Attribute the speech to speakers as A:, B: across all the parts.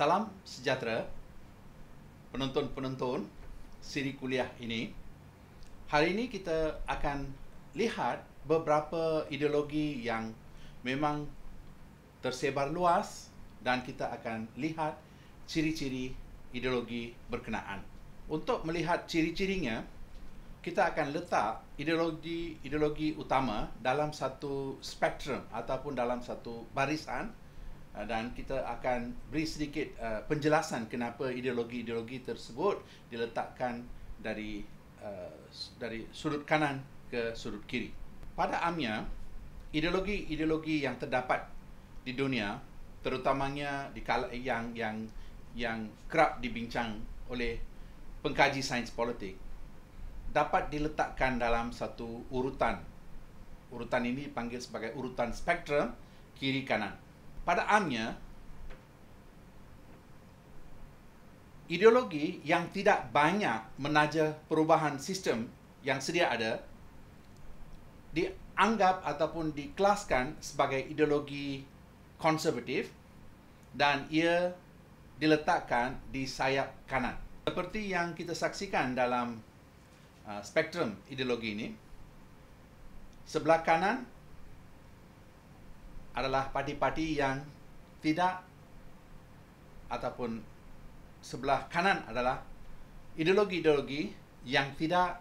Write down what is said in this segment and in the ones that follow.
A: Salam sejahtera penonton-penonton siri kuliah ini. Hari ini kita akan lihat beberapa ideologi yang memang tersebar luas dan kita akan lihat ciri-ciri ideologi berkenaan. Untuk melihat ciri-cirinya, kita akan letak ideologi-ideologi utama dalam satu spektrum ataupun dalam satu barisan Ah, dan kita akan beri sedikit uh, penjelasan kenapa ideologi-ideologi tersebut diletakkan dari uh, dari sudut kanan ke sudut kiri. Pada amnya, ideologi-ideologi yang terdapat di dunia, terutamanya di kal- yang yang yang kerap dibincang oleh pengkaji sains politik dapat diletakkan dalam satu urutan. Urutan ini dipanggil sebagai urutan spektrum kiri kanan pada amnya ideologi yang tidak banyak menaja perubahan sistem yang sedia ada dianggap ataupun dikelaskan sebagai ideologi konservatif dan ia diletakkan di sayap kanan seperti yang kita saksikan dalam uh, spektrum ideologi ini sebelah kanan adalah parti-parti yang tidak ataupun sebelah kanan adalah ideologi-ideologi yang tidak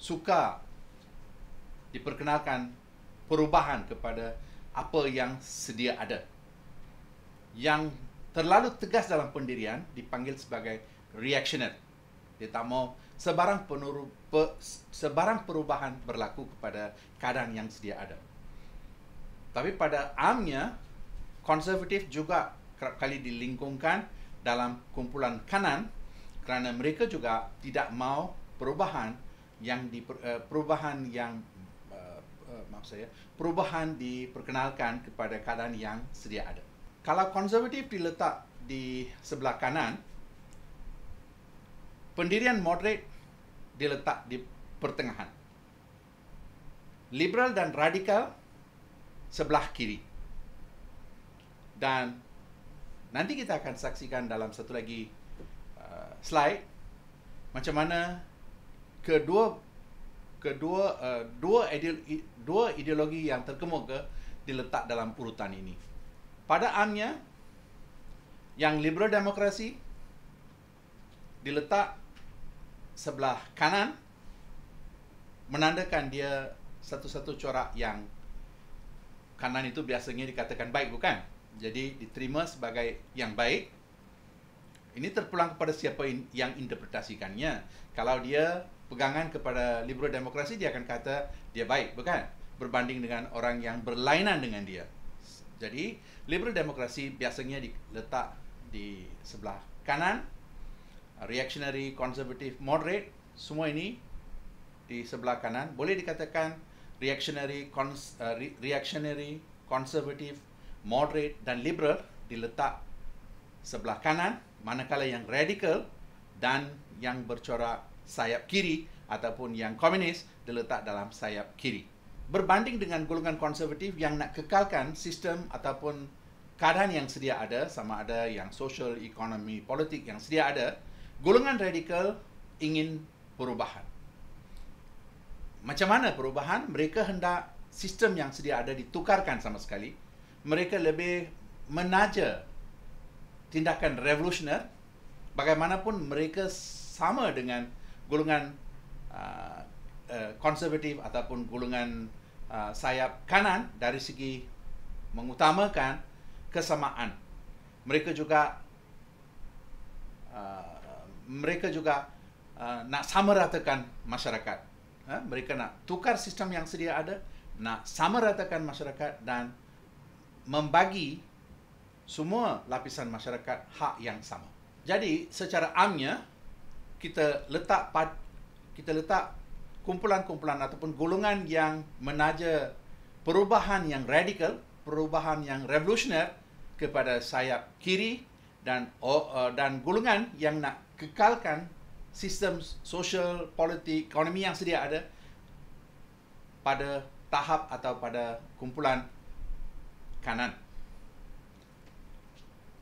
A: suka diperkenalkan perubahan kepada apa yang sedia ada. Yang terlalu tegas dalam pendirian dipanggil sebagai reactioner. Dia tak mau sebarang, penuru, pe, sebarang perubahan berlaku kepada keadaan yang sedia ada. Tapi pada amnya, konservatif juga kerap kali dilingkungkan dalam kumpulan kanan kerana mereka juga tidak mahu perubahan yang di eh, perubahan yang eh, eh, maksud saya perubahan diperkenalkan kepada keadaan yang sedia ada. Kalau konservatif diletak di sebelah kanan, pendirian moderate diletak di pertengahan. Liberal dan radikal sebelah kiri. Dan nanti kita akan saksikan dalam satu lagi uh, slide macam mana kedua kedua uh, dua ideologi, dua ideologi yang terkemuka diletak dalam urutan ini. Pada amnya yang liberal demokrasi diletak sebelah kanan menandakan dia satu-satu corak yang kanan itu biasanya dikatakan baik bukan? Jadi diterima sebagai yang baik. Ini terpulang kepada siapa yang interpretasikannya. Kalau dia pegangan kepada liberal demokrasi dia akan kata dia baik bukan? Berbanding dengan orang yang berlainan dengan dia. Jadi liberal demokrasi biasanya diletak di sebelah kanan. Reactionary, conservative, moderate, semua ini di sebelah kanan boleh dikatakan reactionary, cons, uh, re- reactionary, conservative, moderate dan liberal diletak sebelah kanan, manakala yang radical dan yang bercorak sayap kiri ataupun yang komunis diletak dalam sayap kiri. Berbanding dengan golongan konservatif yang nak kekalkan sistem ataupun keadaan yang sedia ada, sama ada yang sosial, ekonomi, politik yang sedia ada, golongan radikal ingin perubahan. Macam mana perubahan? Mereka hendak sistem yang sedia ada ditukarkan sama sekali. Mereka lebih menaja tindakan revolusioner. Bagaimanapun mereka sama dengan golongan konservatif uh, uh, ataupun golongan uh, sayap kanan dari segi mengutamakan kesamaan. Mereka juga uh, mereka juga uh, nak sama ratakan masyarakat ha, mereka nak tukar sistem yang sedia ada, nak sama ratakan masyarakat dan membagi semua lapisan masyarakat hak yang sama. Jadi secara amnya kita letak pad, kita letak kumpulan-kumpulan ataupun golongan yang menaja perubahan yang radikal, perubahan yang revolusioner kepada sayap kiri dan eh, dan golongan yang nak kekalkan sistem sosial, politik, ekonomi yang sedia ada pada tahap atau pada kumpulan kanan.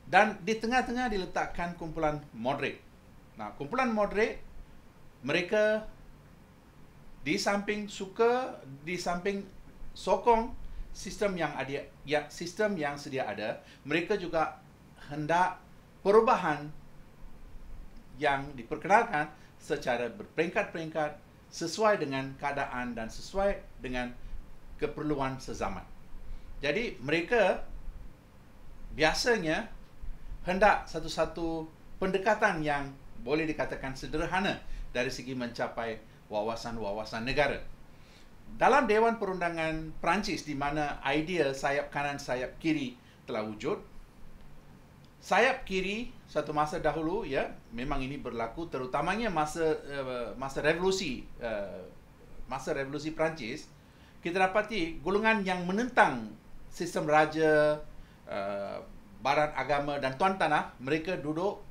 A: Dan di tengah-tengah diletakkan kumpulan moderate. Nah, kumpulan moderate mereka di samping suka di samping sokong sistem yang ada ya sistem yang sedia ada, mereka juga hendak perubahan yang diperkenalkan secara berperingkat-peringkat sesuai dengan keadaan dan sesuai dengan keperluan sezaman. Jadi mereka biasanya hendak satu-satu pendekatan yang boleh dikatakan sederhana dari segi mencapai wawasan-wawasan negara. Dalam Dewan Perundangan Perancis di mana idea sayap kanan sayap kiri telah wujud, sayap kiri satu masa dahulu ya memang ini berlaku terutamanya masa uh, masa revolusi uh, masa revolusi Perancis kita dapati golongan yang menentang sistem raja uh, barat agama dan tuan tanah mereka duduk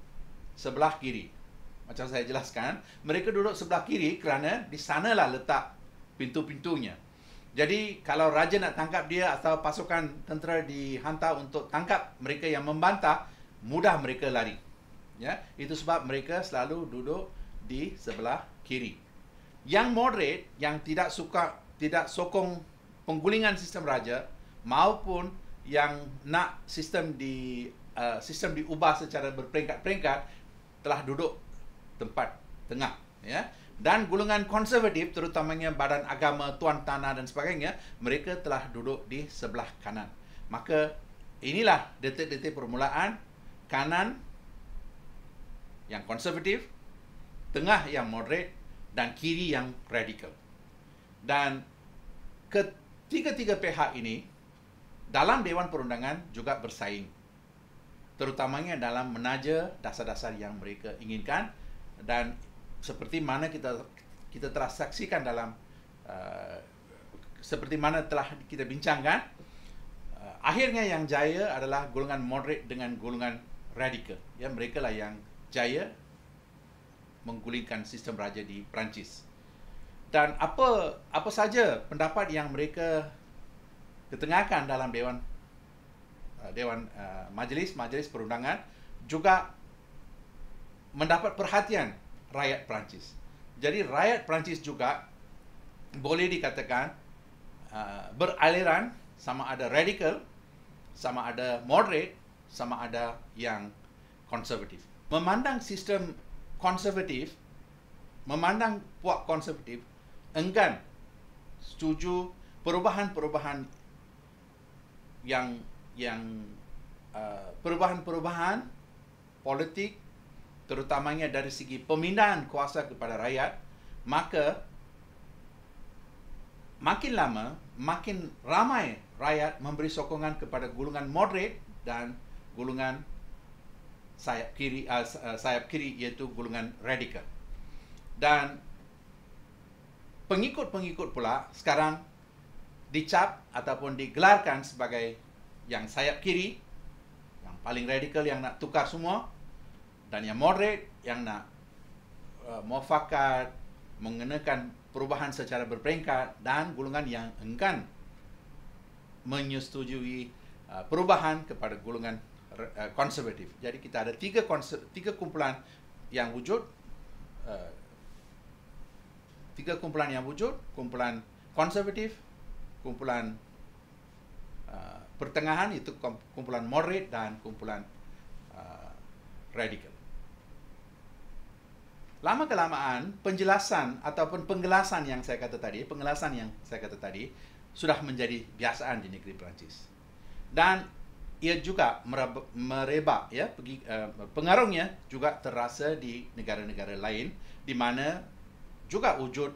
A: sebelah kiri macam saya jelaskan mereka duduk sebelah kiri kerana di sanalah letak pintu-pintunya jadi kalau raja nak tangkap dia atau pasukan tentera dihantar untuk tangkap mereka yang membantah mudah mereka lari. Ya, itu sebab mereka selalu duduk di sebelah kiri. Yang moderate yang tidak suka tidak sokong penggulingan sistem raja maupun yang nak sistem di uh, sistem diubah secara berperingkat-peringkat telah duduk tempat tengah ya dan gulungan konservatif terutamanya badan agama tuan tanah dan sebagainya mereka telah duduk di sebelah kanan maka inilah detik-detik permulaan kanan yang konservatif, tengah yang moderate dan kiri yang radikal. Dan ketiga-tiga pihak ini dalam Dewan Perundangan juga bersaing. Terutamanya dalam menaja dasar-dasar yang mereka inginkan dan seperti mana kita kita telah saksikan dalam uh, seperti mana telah kita bincangkan uh, akhirnya yang jaya adalah golongan moderate dengan golongan radikal. Ya, mereka lah yang jaya menggulingkan sistem raja di Perancis. Dan apa apa saja pendapat yang mereka ketengahkan dalam dewan uh, dewan uh, majlis majlis perundangan juga mendapat perhatian rakyat Perancis. Jadi rakyat Perancis juga boleh dikatakan uh, beraliran sama ada radikal sama ada moderate sama ada yang konservatif. Memandang sistem konservatif, memandang puak konservatif, enggan setuju perubahan-perubahan yang yang uh, perubahan-perubahan politik terutamanya dari segi pemindahan kuasa kepada rakyat maka makin lama makin ramai rakyat memberi sokongan kepada golongan moderate dan golongan sayap kiri uh, sayap kiri iaitu golongan radikal. Dan pengikut-pengikut pula sekarang dicap ataupun digelarkan sebagai yang sayap kiri yang paling radikal yang nak tukar semua dan yang moderate yang nak uh, ah, mufakat mengenakan perubahan secara berperingkat dan golongan yang enggan menyetujui uh, perubahan kepada golongan konservatif. Uh, Jadi kita ada tiga tiga kumpulan yang wujud uh, tiga kumpulan yang wujud, kumpulan konservatif, kumpulan uh, pertengahan itu kumpulan moderate dan kumpulan radikal. Lama kelamaan penjelasan ataupun penggelasan yang saya kata tadi, penggelasan yang saya kata tadi sudah menjadi biasaan di negeri Perancis. Dan ia juga merebak ya pergi uh, eh, pengaruhnya juga terasa di negara-negara lain di mana juga wujud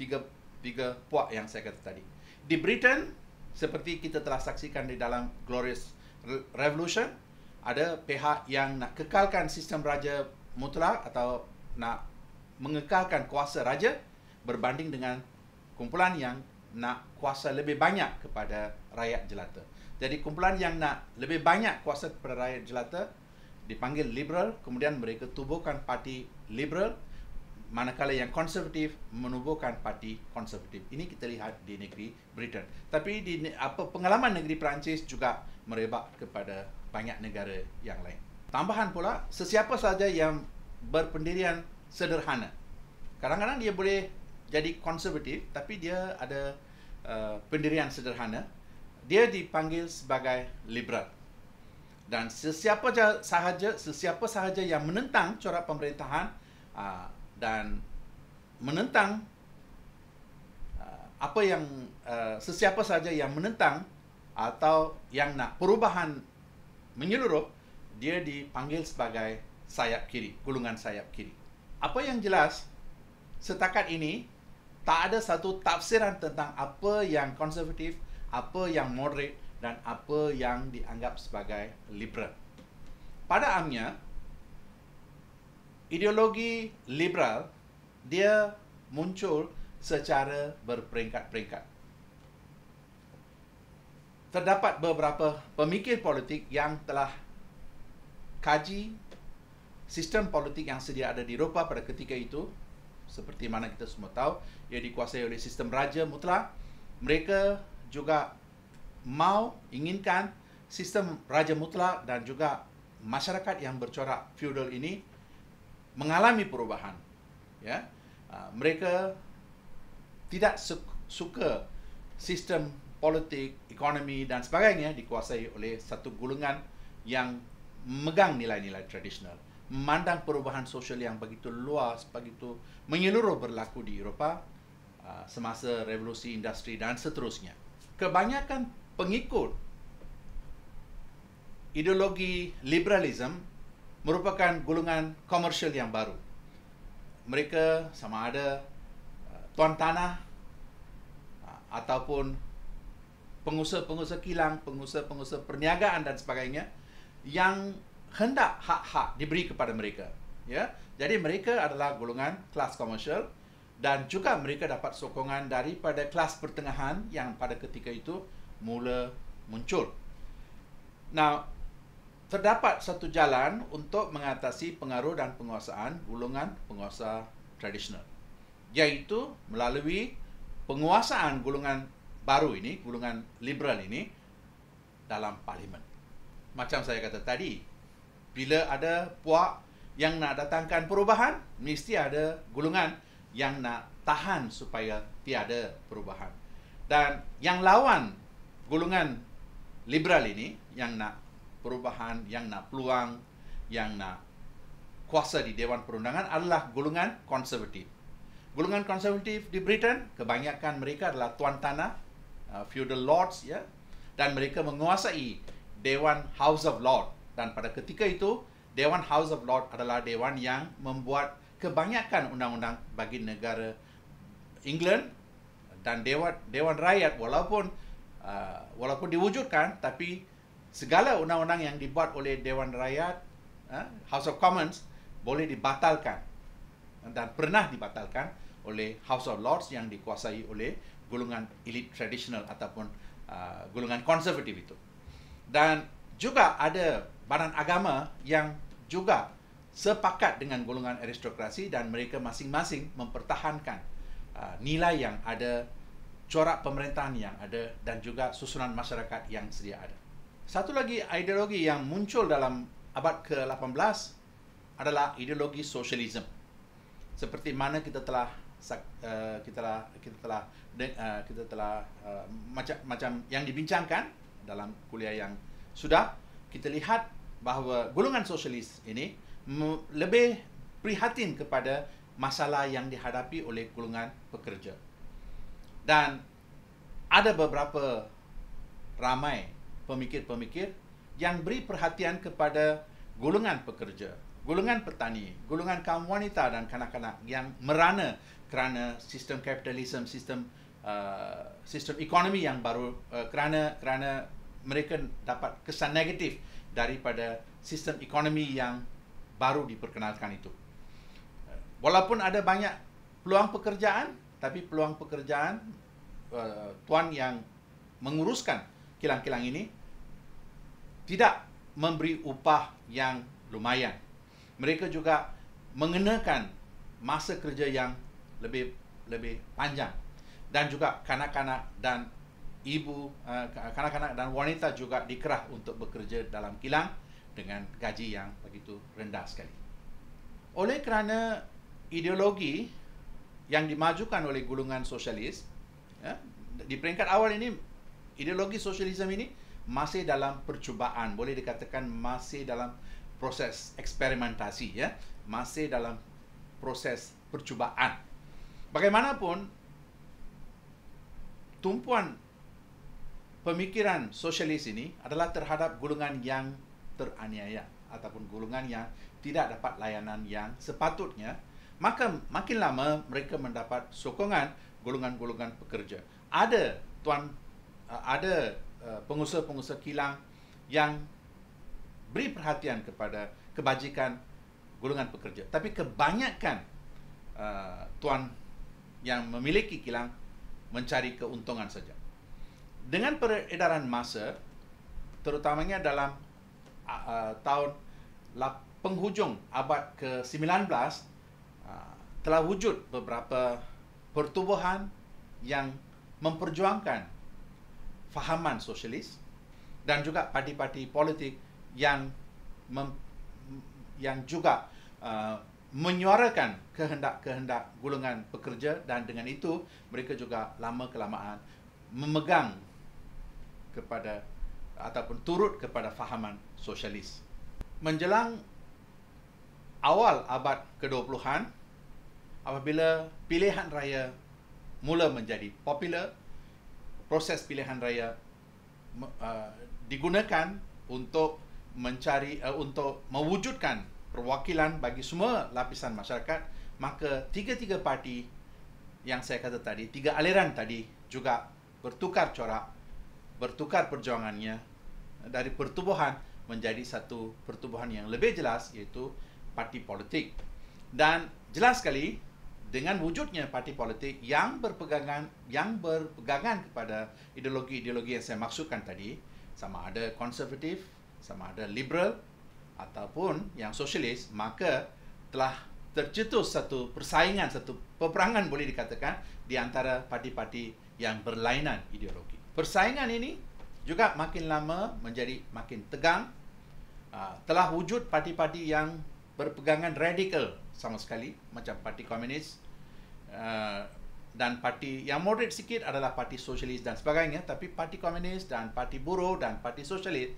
A: tiga tiga puak yang saya kata tadi di Britain seperti kita telah saksikan di dalam Glorious Revolution ada pihak yang nak kekalkan sistem raja mutlak atau nak mengekalkan kuasa raja berbanding dengan kumpulan yang nak kuasa lebih banyak kepada rakyat jelata. Jadi kumpulan yang nak lebih banyak kuasa kepada rakyat jelata dipanggil liberal, kemudian mereka tubuhkan parti liberal manakala yang konservatif menubuhkan parti konservatif. Ini kita lihat di negeri Britain. Tapi di apa pengalaman negeri Perancis juga merebak kepada banyak negara yang lain. Tambahan pula, sesiapa saja yang berpendirian sederhana. Kadang-kadang dia boleh jadi konservatif tapi dia ada uh, pendirian sederhana dia dipanggil sebagai liberal. Dan sesiapa sahaja, sesiapa sahaja yang menentang corak pemerintahan ah, dan menentang ah, apa yang uh, sesiapa sahaja yang menentang atau yang nak perubahan menyeluruh, dia dipanggil sebagai sayap kiri, gulungan sayap kiri. Apa yang jelas setakat ini tak ada satu tafsiran tentang apa yang konservatif apa yang moderate dan apa yang dianggap sebagai liberal. Pada amnya, ideologi liberal dia muncul secara berperingkat-peringkat. Terdapat beberapa pemikir politik yang telah kaji sistem politik yang sedia ada di Eropah pada ketika itu seperti mana kita semua tahu ia dikuasai oleh sistem raja mutlak mereka juga mau inginkan sistem raja mutlak dan juga masyarakat yang bercorak feudal ini mengalami perubahan. Ya, ah, mereka tidak suka sistem politik, ekonomi dan sebagainya dikuasai oleh satu gulungan yang megang nilai-nilai tradisional. Memandang perubahan sosial yang begitu luas, begitu menyeluruh berlaku di Eropah ah, semasa revolusi industri dan seterusnya kebanyakan pengikut ideologi liberalisme merupakan golongan komersial yang baru. Mereka sama ada uh, tuan tanah uh, ataupun pengusaha-pengusaha kilang, pengusaha-pengusaha perniagaan dan sebagainya yang hendak hak-hak diberi kepada mereka. Ya, jadi mereka adalah golongan kelas komersial dan juga mereka dapat sokongan daripada kelas pertengahan yang pada ketika itu mula muncul. Now, terdapat satu jalan untuk mengatasi pengaruh dan penguasaan golongan penguasa tradisional iaitu melalui penguasaan golongan baru ini, golongan liberal ini dalam parlimen. Macam saya kata tadi, bila ada puak yang nak datangkan perubahan, mesti ada golongan yang nak tahan supaya tiada perubahan. Dan yang lawan golongan liberal ini yang nak perubahan, yang nak peluang, yang nak kuasa di Dewan Perundangan adalah golongan konservatif. Golongan konservatif di Britain kebanyakan mereka adalah tuan tanah, uh, feudal lords ya dan mereka menguasai Dewan House of Lords dan pada ketika itu Dewan House of Lords adalah dewan yang membuat kebanyakan undang-undang bagi negara England dan Dewan Dewan Rakyat walaupun uh, walaupun diwujudkan tapi segala undang-undang yang dibuat oleh Dewan Rakyat uh, House of Commons boleh dibatalkan dan pernah dibatalkan oleh House of Lords yang dikuasai oleh golongan elit tradisional ataupun uh, golongan konservatif itu. Dan juga ada badan agama yang juga sepakat dengan golongan aristokrasi dan mereka masing-masing mempertahankan uh, nilai yang ada, corak pemerintahan yang ada dan juga susunan masyarakat yang sedia ada. Satu lagi ideologi yang muncul dalam abad ke-18 adalah ideologi sosialisme. Seperti mana kita telah uh, kita telah kita telah uh, kita telah uh, macam macam yang dibincangkan dalam kuliah yang sudah kita lihat bahawa golongan sosialis ini lebih prihatin kepada masalah yang dihadapi oleh golongan pekerja. Dan ada beberapa ramai pemikir-pemikir yang beri perhatian kepada golongan pekerja, golongan petani, golongan kaum wanita dan kanak-kanak yang merana kerana sistem kapitalisme, sistem uh, sistem ekonomi yang baru uh, kerana kerana mereka dapat kesan negatif daripada sistem ekonomi yang baru diperkenalkan itu. Walaupun ada banyak peluang pekerjaan, tapi peluang pekerjaan eh, tuan yang menguruskan kilang-kilang ini tidak memberi upah yang lumayan. Mereka juga mengenakan masa kerja yang lebih lebih panjang dan juga kanak-kanak dan ibu eh, kanak-kanak dan wanita juga dikerah untuk bekerja dalam kilang dengan gaji yang begitu rendah sekali. Oleh kerana ideologi yang dimajukan oleh golongan sosialis, ya, di peringkat awal ini, ideologi sosialisme ini masih dalam percubaan, boleh dikatakan masih dalam proses eksperimentasi, ya, masih dalam proses percubaan. Bagaimanapun, tumpuan pemikiran sosialis ini adalah terhadap golongan yang teraniaya ataupun golongan yang tidak dapat layanan yang sepatutnya, maka makin lama mereka mendapat sokongan golongan-golongan pekerja. Ada tuan eh, ada eh, pengusaha-pengusaha kilang yang beri perhatian kepada kebajikan golongan pekerja. Tapi kebanyakan uh, tuan yang memiliki kilang mencari keuntungan saja. Dengan peredaran masa, terutamanya dalam uh, tahun lap, penghujung abad ke-19 uh, telah wujud beberapa pertubuhan yang memperjuangkan fahaman sosialis dan juga parti-parti politik yang mem, yang juga uh, menyuarakan kehendak-kehendak golongan pekerja dan dengan itu mereka juga lama kelamaan memegang kepada ataupun turut kepada fahaman sosialis. Menjelang awal abad ke-20-an, apabila pilihan raya mula menjadi popular, proses pilihan raya uh, digunakan untuk mencari uh, untuk mewujudkan perwakilan bagi semua lapisan masyarakat, maka tiga-tiga parti yang saya kata tadi, tiga aliran tadi juga bertukar corak bertukar perjuangannya dari pertubuhan menjadi satu pertubuhan yang lebih jelas iaitu parti politik. Dan jelas sekali dengan wujudnya parti politik yang berpegangan yang berpegangan kepada ideologi-ideologi yang saya maksudkan tadi sama ada konservatif, sama ada liberal ataupun yang sosialis maka telah tercetus satu persaingan, satu peperangan boleh dikatakan di antara parti-parti yang berlainan ideologi. Persaingan ini juga makin lama menjadi makin tegang. Ah, telah wujud parti-parti yang berpegangan radikal sama sekali macam parti komunis ah, dan parti yang moderate sikit adalah parti sosialis dan sebagainya tapi parti komunis dan parti buruh dan parti sosialis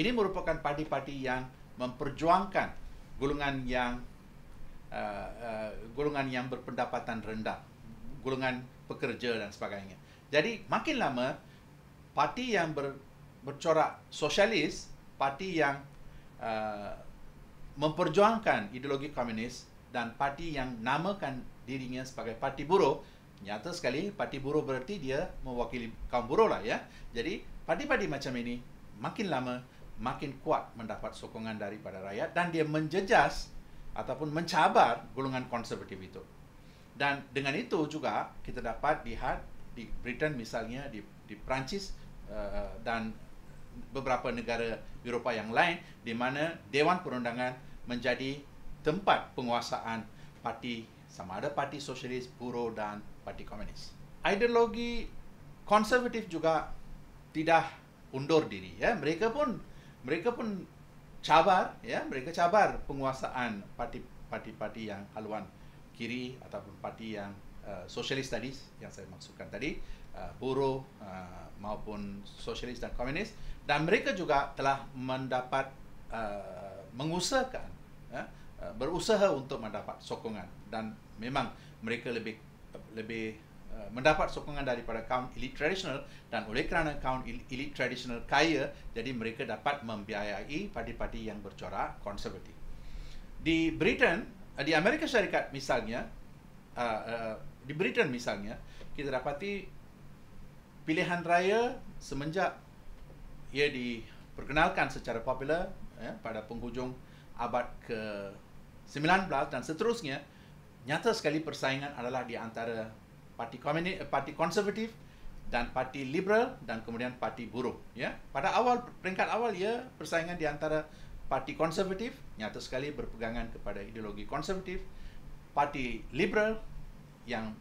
A: ini merupakan parti-parti yang memperjuangkan golongan yang uh, uh, golongan yang berpendapatan rendah golongan pekerja dan sebagainya jadi makin lama parti yang ber, bercorak sosialis, parti yang uh, memperjuangkan ideologi komunis dan parti yang namakan dirinya sebagai parti buruh, nyata sekali parti buruh berarti dia mewakili kaum buruh lah ya. Jadi parti-parti macam ini makin lama makin kuat mendapat sokongan daripada rakyat dan dia menjejas ataupun mencabar golongan konservatif itu. Dan dengan itu juga kita dapat lihat di Britain misalnya di di Perancis Eh, dan beberapa negara Eropah yang lain di mana Dewan Perundangan menjadi tempat penguasaan parti sama ada parti sosialis, buruh dan parti komunis. Ideologi konservatif juga tidak undur diri ya. Mereka pun mereka pun cabar ya, mereka cabar penguasaan parti-parti parti yang haluan kiri ataupun parti yang uh, sosialis tadi yang saya maksudkan tadi uh, buruh uh, maupun sosialis dan komunis dan mereka juga telah mendapat uh, mengusahakan ya, uh, berusaha untuk mendapat sokongan dan memang mereka lebih lebih uh, mendapat sokongan daripada kaum elit tradisional dan oleh kerana kaum elit tradisional kaya jadi mereka dapat membiayai parti-parti yang bercorak konservatif di Britain uh, di Amerika Syarikat misalnya uh, uh, di Britain misalnya kita dapati pilihan raya semenjak ia diperkenalkan secara popular ya, pada penghujung abad ke-19 dan seterusnya nyata sekali persaingan adalah di antara parti komuni eh, parti konservatif dan parti liberal dan kemudian parti buruh ya pada awal peringkat awal ia persaingan di antara parti konservatif nyata sekali berpegangan kepada ideologi konservatif parti liberal yang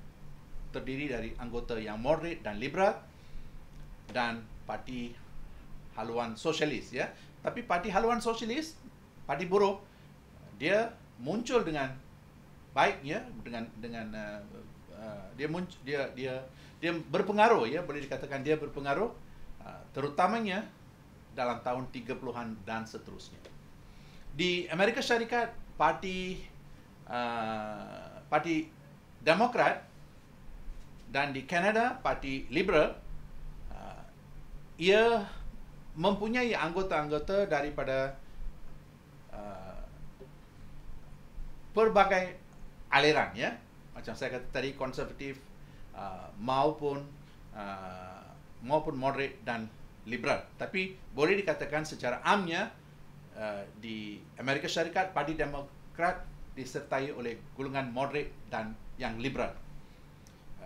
A: terdiri dari anggota yang moderate dan liberal dan parti haluan sosialis ya tapi parti haluan sosialis parti buruh dia muncul dengan baik ya dengan dengan uh, uh, dia muncul dia dia dia berpengaruh ya boleh dikatakan dia berpengaruh uh, terutamanya dalam tahun 30-an dan seterusnya di Amerika Syarikat parti uh, parti demokrat dan di Kanada parti liberal ia mempunyai anggota-anggota daripada uh, pelbagai aliran ya macam saya kata tadi konservatif uh, maupun uh, maupun moderate dan liberal tapi boleh dikatakan secara amnya uh, di Amerika Syarikat parti demokrat disertai oleh golongan moderate dan yang liberal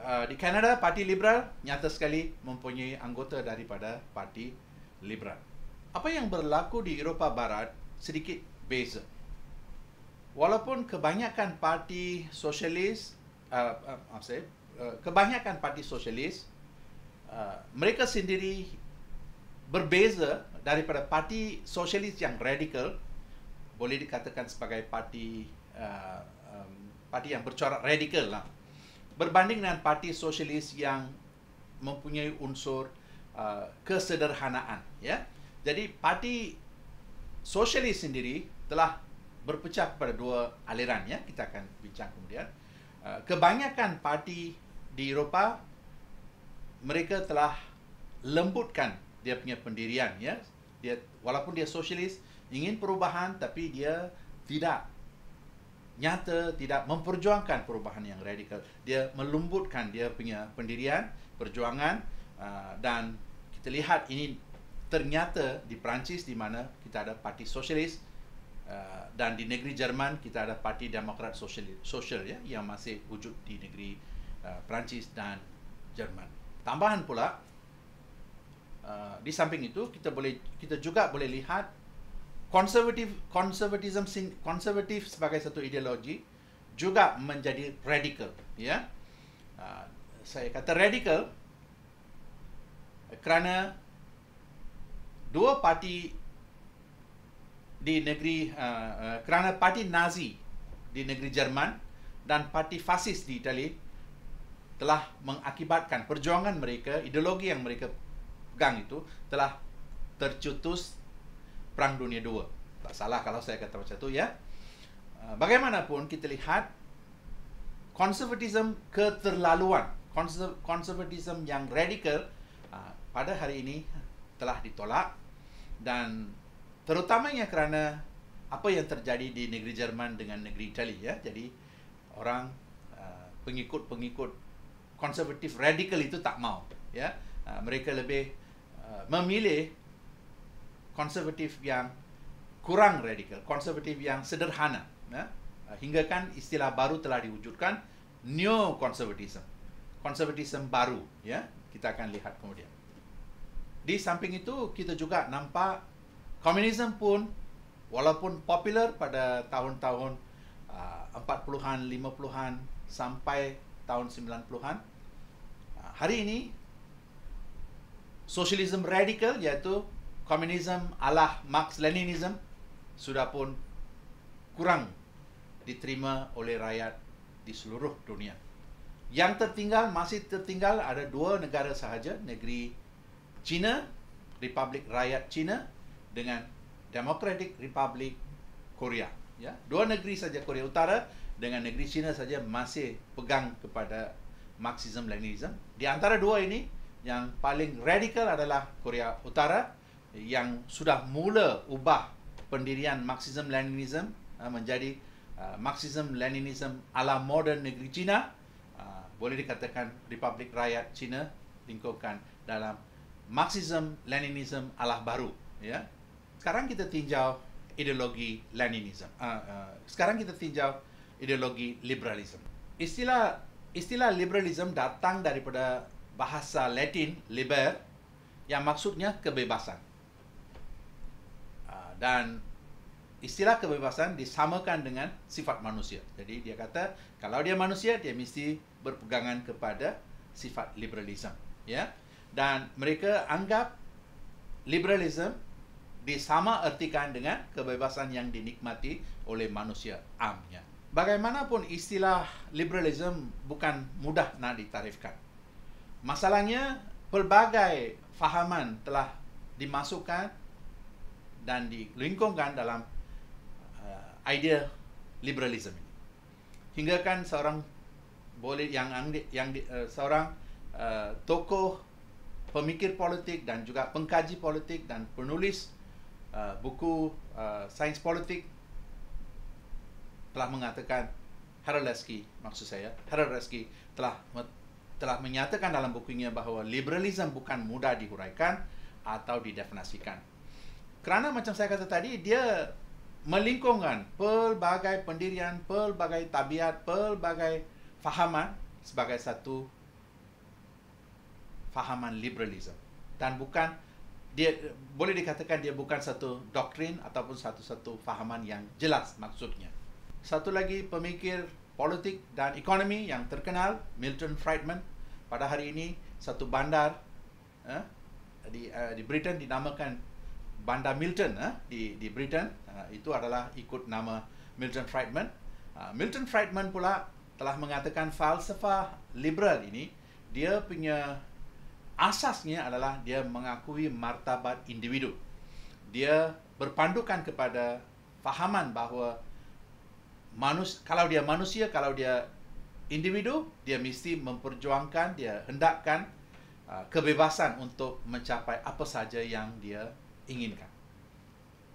A: Uh, di Kanada, Parti Liberal nyata sekali mempunyai anggota daripada Parti Liberal. Apa yang berlaku di Eropah Barat sedikit beza. Walaupun kebanyakan parti sosialis, uh, uh, saya, uh, kebanyakan parti sosialis, uh, mereka sendiri berbeza daripada parti sosialis yang radikal, boleh dikatakan sebagai parti uh, um, parti yang bercorak radikal lah berbanding dengan parti sosialis yang mempunyai unsur uh, kesederhanaan ya jadi parti sosialis sendiri telah berpecah kepada dua aliran ya kita akan bincang kemudian uh, kebanyakan parti di Eropah mereka telah lembutkan dia punya pendirian ya dia walaupun dia sosialis ingin perubahan tapi dia tidak nyata tidak memperjuangkan perubahan yang radikal dia melumbutkan dia punya pendirian perjuangan uh, dan kita lihat ini ternyata di Perancis di mana kita ada parti sosialis uh, dan di negeri Jerman kita ada parti demokrat sosial sosial ya yang masih wujud di negeri uh, Perancis dan Jerman tambahan pula di samping itu kita boleh kita juga boleh lihat konservatif konservatism konservatif sebagai satu ideologi juga menjadi radikal ya ah, saya kata radikal kerana dua parti di negeri ah, ah, kerana parti Nazi di negeri Jerman dan parti fasis di Itali telah mengakibatkan perjuangan mereka ideologi yang mereka pegang itu telah tercutus Perang Dunia II. Tak salah kalau saya kata macam tu, ya. Eh, bagaimanapun kita lihat konservatism keterlaluan, konservatism yang radikal eh, pada hari ini telah ditolak dan terutamanya kerana apa yang terjadi di negeri Jerman dengan negeri Itali ya. Jadi orang eh, pengikut-pengikut konservatif radikal itu tak mau ya. Mereka lebih memilih konservatif yang kurang radikal, konservatif yang sederhana. Ya. Eh, Hingga kan istilah baru telah diwujudkan, neo konservatism, konservatism baru. Ya, kita akan lihat kemudian. Di samping itu kita juga nampak komunisme pun walaupun popular pada tahun-tahun 40-an, ah, 50-an sampai tahun 90-an. Ah, hari ini sosialisme radikal iaitu komunisme ala Marx Leninisme, sudah pun kurang diterima oleh rakyat di seluruh dunia. Yang tertinggal masih tertinggal ada dua negara sahaja, negeri China, Republik Rakyat China dengan Democratic Republic Korea. Ya, dua negeri saja Korea Utara dengan negeri China saja masih pegang kepada Marxism Leninisme. Di antara dua ini yang paling radikal adalah Korea Utara yang sudah mula ubah pendirian Marxism-Leninism ah, menjadi ah, Marxism-Leninism ala modern negeri China ah, boleh dikatakan Republik Rakyat China lingkupkan dalam Marxism-Leninism ala baru ya sekarang kita tinjau ideologi Leninism sekarang kita tinjau ideologi liberalism istilah istilah liberalism datang daripada bahasa Latin liber yang maksudnya kebebasan dan istilah kebebasan disamakan dengan sifat manusia. Jadi dia kata kalau dia manusia dia mesti berpegangan kepada sifat liberalisme. ya. Dan mereka anggap liberalisme disama artikan dengan kebebasan yang dinikmati oleh manusia amnya. Bagaimanapun istilah liberalisme bukan mudah nak ditarifkan. Masalahnya pelbagai fahaman telah dimasukkan dan dilingkungkan dalam uh, idea liberalism ini. Hinggakan seorang boleh yang yang, uh, seorang uh, tokoh pemikir politik dan juga pengkaji politik dan penulis uh, buku uh, sains politik telah mengatakan Harold Lasky maksud saya Harold Lasky telah telah menyatakan dalam bukunya bahawa liberalisme bukan mudah dihuraikan atau didefinisikan kerana macam saya kata tadi dia melingkungkan pelbagai pendirian, pelbagai tabiat, pelbagai fahaman sebagai satu fahaman liberalism dan bukan dia boleh dikatakan dia bukan satu doktrin ataupun satu-satu fahaman yang jelas maksudnya. Satu lagi pemikir politik dan ekonomi yang terkenal Milton Friedman pada hari ini satu bandar eh, di uh, di Britain dinamakan bandar Milton eh, di di Britain uh, itu adalah ikut nama Milton Friedman. Uh, Milton Friedman pula telah mengatakan falsafah liberal ini dia punya asasnya adalah dia mengakui martabat individu. Dia berpandukan kepada fahaman bahawa manus kalau dia manusia kalau dia individu dia mesti memperjuangkan dia hendakkan ah, kebebasan untuk mencapai apa saja yang dia inginkan.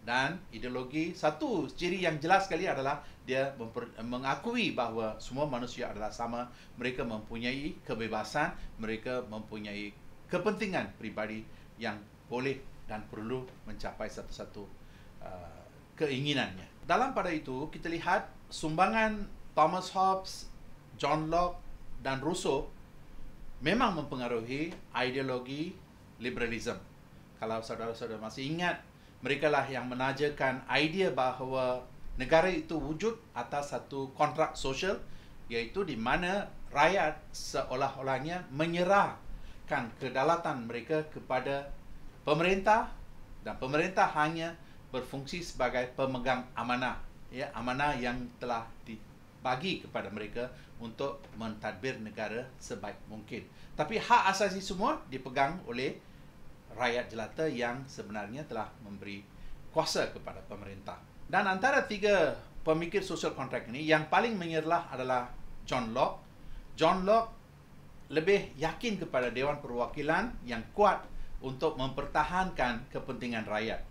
A: Dan ideologi satu ciri yang jelas sekali adalah dia memper, mengakui bahawa semua manusia adalah sama, mereka mempunyai kebebasan, mereka mempunyai kepentingan pribadi yang boleh dan perlu mencapai satu-satu uh, keinginannya. Dalam pada itu kita lihat sumbangan Thomas Hobbes, John Locke dan Rousseau memang mempengaruhi ideologi liberalisme kalau saudara-saudara masih ingat, mereka lah yang menajakan idea bahawa negara itu wujud atas satu kontrak sosial iaitu di mana rakyat seolah-olahnya menyerahkan kedalatan mereka kepada pemerintah dan pemerintah hanya berfungsi sebagai pemegang amanah ya amanah yang telah dibagi kepada mereka untuk mentadbir negara sebaik mungkin tapi hak asasi semua dipegang oleh rakyat jelata yang sebenarnya telah memberi kuasa kepada pemerintah. Dan antara tiga pemikir social contract ini, yang paling menyerlah adalah John Locke. John Locke lebih yakin kepada Dewan Perwakilan yang kuat untuk mempertahankan kepentingan rakyat.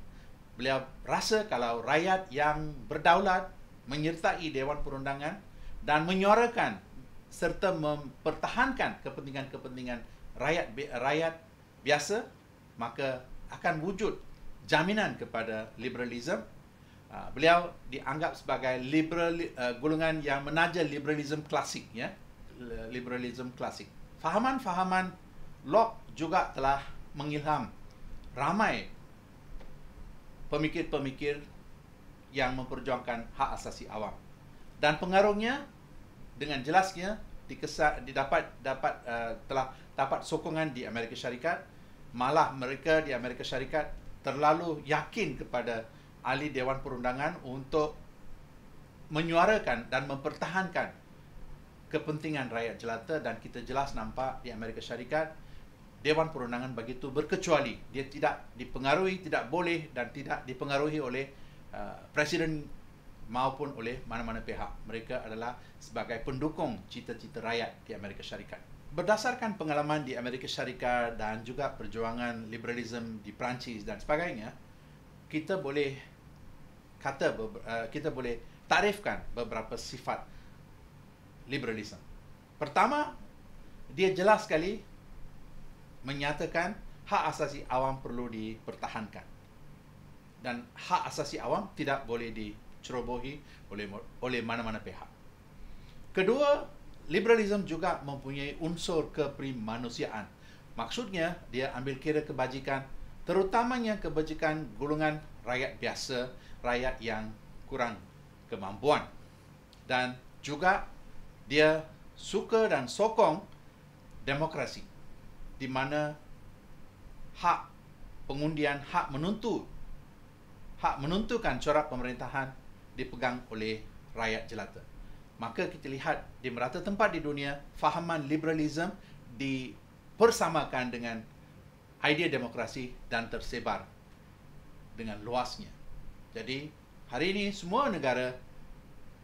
A: Beliau rasa kalau rakyat yang berdaulat menyertai Dewan Perundangan dan menyuarakan serta mempertahankan kepentingan-kepentingan rakyat rakyat biasa maka akan wujud jaminan kepada liberalism. Ah, beliau dianggap sebagai liberal eh, golongan yang menaja liberalism klasik ya. Liberalism klasik. Fahaman-fahaman Locke juga telah mengilham ramai pemikir-pemikir yang memperjuangkan hak asasi awam. Dan pengaruhnya dengan jelasnya dikesa, didapat dapat uh, telah dapat sokongan di Amerika Syarikat malah mereka di Amerika Syarikat terlalu yakin kepada ahli Dewan Perundangan untuk menyuarakan dan mempertahankan kepentingan rakyat jelata dan kita jelas nampak di Amerika Syarikat Dewan Perundangan begitu berkecuali dia tidak dipengaruhi, tidak boleh dan tidak dipengaruhi oleh uh, Presiden maupun oleh mana-mana pihak. Mereka adalah sebagai pendukung cita-cita rakyat di Amerika Syarikat berdasarkan pengalaman di Amerika Syarikat dan juga perjuangan liberalisme di Perancis dan sebagainya, kita boleh kata uh, kita boleh tarifkan beberapa sifat liberalisme. Pertama, dia jelas sekali menyatakan hak asasi awam perlu dipertahankan dan hak asasi awam tidak boleh dicerobohi oleh oleh mana-mana pihak. Kedua, Liberalisme juga mempunyai unsur keprimanusiaan. Maksudnya, dia ambil kira kebajikan, terutamanya kebajikan golongan rakyat biasa, rakyat yang kurang kemampuan. Dan juga dia suka dan sokong demokrasi di mana hak pengundian, hak menuntut hak menentukan corak pemerintahan dipegang oleh rakyat jelata maka kita lihat di merata tempat di dunia fahaman liberalisme dipersamakan dengan idea demokrasi dan tersebar dengan luasnya. Jadi hari ini semua negara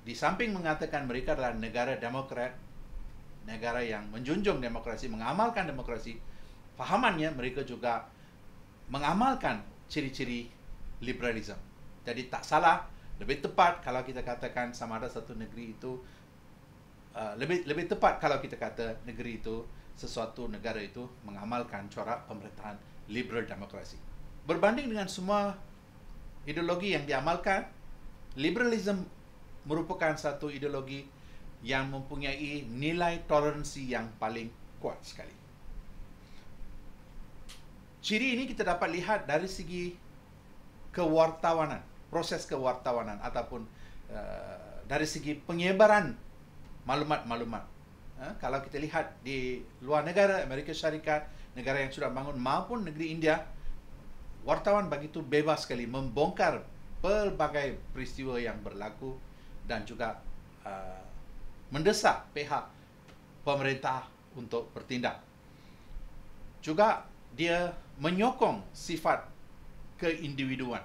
A: di samping mengatakan mereka adalah negara demokrat, negara yang menjunjung demokrasi, mengamalkan demokrasi, fahamannya mereka juga mengamalkan ciri-ciri liberalisme. Jadi tak salah lebih tepat kalau kita katakan sama ada satu negeri itu uh, lebih lebih tepat kalau kita kata negeri itu sesuatu negara itu mengamalkan corak pemerintahan liberal demokrasi berbanding dengan semua ideologi yang diamalkan liberalism merupakan satu ideologi yang mempunyai nilai toleransi yang paling kuat sekali ciri ini kita dapat lihat dari segi kewartawanan proses kewartawanan ataupun uh, dari segi penyebaran maklumat-maklumat. Uh, kalau kita lihat di luar negara Amerika Syarikat, negara yang sudah bangun maupun negeri India, wartawan begitu bebas sekali membongkar pelbagai peristiwa yang berlaku dan juga uh, mendesak pihak pemerintah untuk bertindak. Juga dia menyokong sifat keindividuan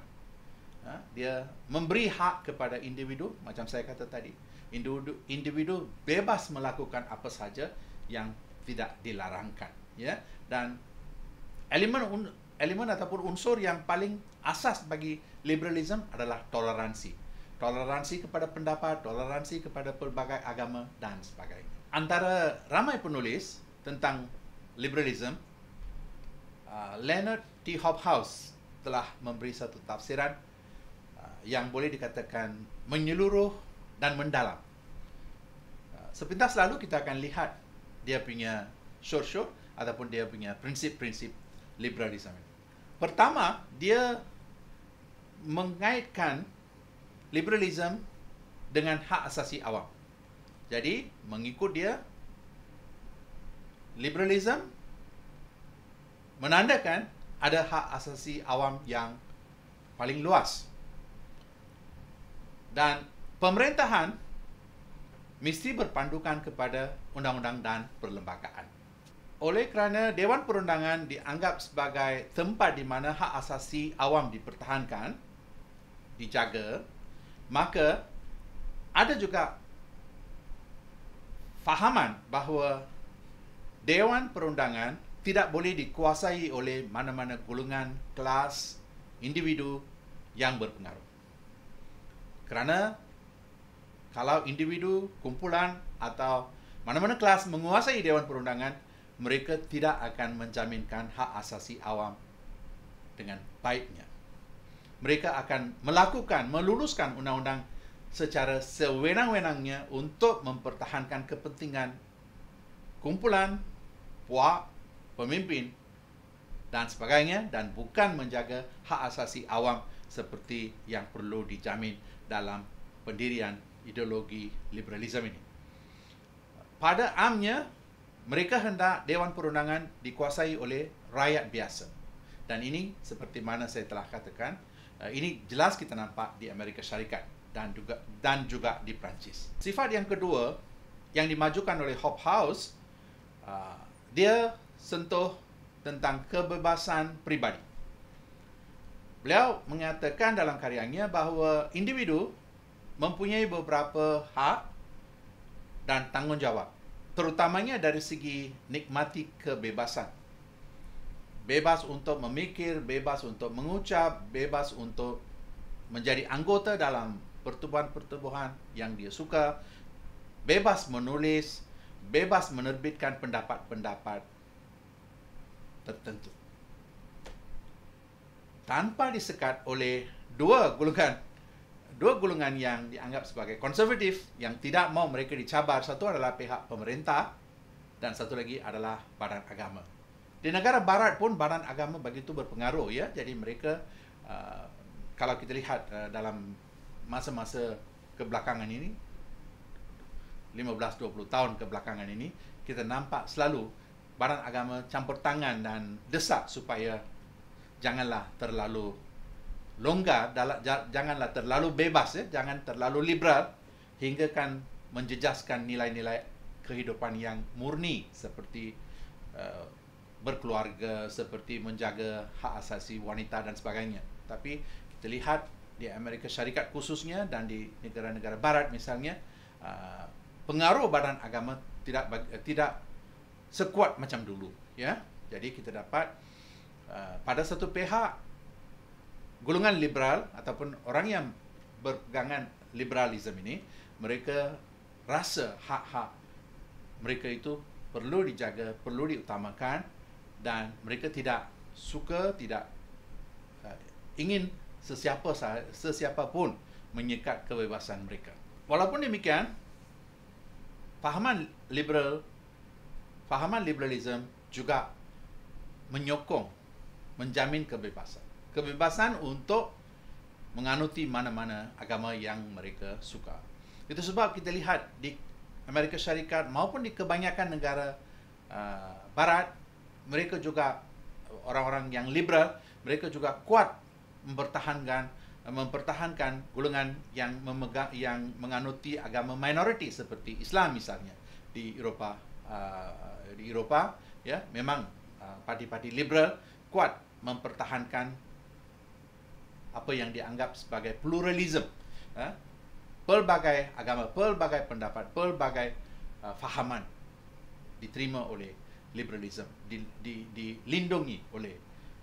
A: ha? dia memberi hak kepada individu macam saya kata tadi individu individu bebas melakukan apa saja yang tidak dilarangkan ya dan elemen un, elemen ataupun unsur yang paling asas bagi liberalisme adalah toleransi toleransi kepada pendapat toleransi kepada pelbagai agama dan sebagainya antara ramai penulis tentang liberalisme uh, Leonard T Hobhouse telah memberi satu tafsiran yang boleh dikatakan menyeluruh dan mendalam. Ah, sepintas lalu kita akan lihat dia punya short-short ataupun dia punya prinsip-prinsip liberalisme. Pertama, dia mengaitkan liberalisme dengan hak asasi awam. Jadi, mengikut dia, liberalisme menandakan ada hak asasi awam yang paling luas dan pemerintahan mesti berpandukan kepada undang-undang dan perlembagaan. Oleh kerana Dewan Perundangan dianggap sebagai tempat di mana hak asasi awam dipertahankan, dijaga, maka ada juga fahaman bahawa Dewan Perundangan tidak boleh dikuasai oleh mana-mana golongan, kelas, individu yang berpengaruh kerana kalau individu kumpulan atau mana-mana kelas menguasai dewan perundangan mereka tidak akan menjaminkan hak asasi awam dengan baiknya mereka akan melakukan meluluskan undang-undang secara sewenang-wenangnya untuk mempertahankan kepentingan kumpulan puak pemimpin dan sebagainya dan bukan menjaga hak asasi awam seperti yang perlu dijamin dalam pendirian ideologi liberalisme ini. Pada amnya, mereka hendak Dewan Perundangan dikuasai oleh rakyat biasa. Dan ini seperti mana saya telah katakan, eh, ini jelas kita nampak di Amerika Syarikat dan juga dan juga di Perancis. Sifat yang kedua yang dimajukan oleh Hobbes House, eh, dia sentuh tentang kebebasan pribadi. Beliau mengatakan dalam karyanya bahawa individu mempunyai beberapa hak dan tanggungjawab. Terutamanya dari segi nikmati kebebasan. Bebas untuk memikir, bebas untuk mengucap, bebas untuk menjadi anggota dalam pertubuhan-pertubuhan yang dia suka. Bebas menulis, bebas menerbitkan pendapat-pendapat tertentu tanpa disekat oleh dua golongan dua golongan yang dianggap sebagai konservatif yang tidak mahu mereka dicabar satu adalah pihak pemerintah dan satu lagi adalah badan agama di negara barat pun badan agama begitu berpengaruh ya jadi mereka uh, kalau kita lihat uh, dalam masa-masa kebelakangan ini 15-20 tahun kebelakangan ini kita nampak selalu badan agama campur tangan dan desak supaya janganlah terlalu longgar dalam janganlah terlalu bebas ya jangan terlalu liberal hingga kan menjejaskan nilai-nilai kehidupan yang murni seperti uh, berkeluarga seperti menjaga hak asasi wanita dan sebagainya tapi kita lihat di Amerika Syarikat khususnya dan di negara-negara barat misalnya uh, pengaruh badan agama tidak tidak sekuat macam dulu ya jadi kita dapat Uh, pada satu pihak golongan liberal ataupun orang yang berpegangan liberalisme ini mereka rasa hak-hak mereka itu perlu dijaga, perlu diutamakan dan mereka tidak suka, tidak uh, ingin sesiapa sesiapa pun menyekat kebebasan mereka. Walaupun demikian, fahaman liberal fahaman liberalisme juga menyokong menjamin kebebasan. Kebebasan untuk menganuti mana-mana agama yang mereka suka. Itu sebab kita lihat di Amerika Syarikat maupun di kebanyakan negara uh, barat mereka juga orang-orang yang liberal, mereka juga kuat mempertahankan uh, mempertahankan golongan yang memegang yang menganuti agama minoriti seperti Islam misalnya di Eropah uh, di Eropah ya memang uh, parti-parti liberal kuat mempertahankan apa yang dianggap sebagai pluralisme. Ha? Pelbagai agama, pelbagai pendapat, pelbagai uh, fahaman diterima oleh liberalisme, di, di, dilindungi oleh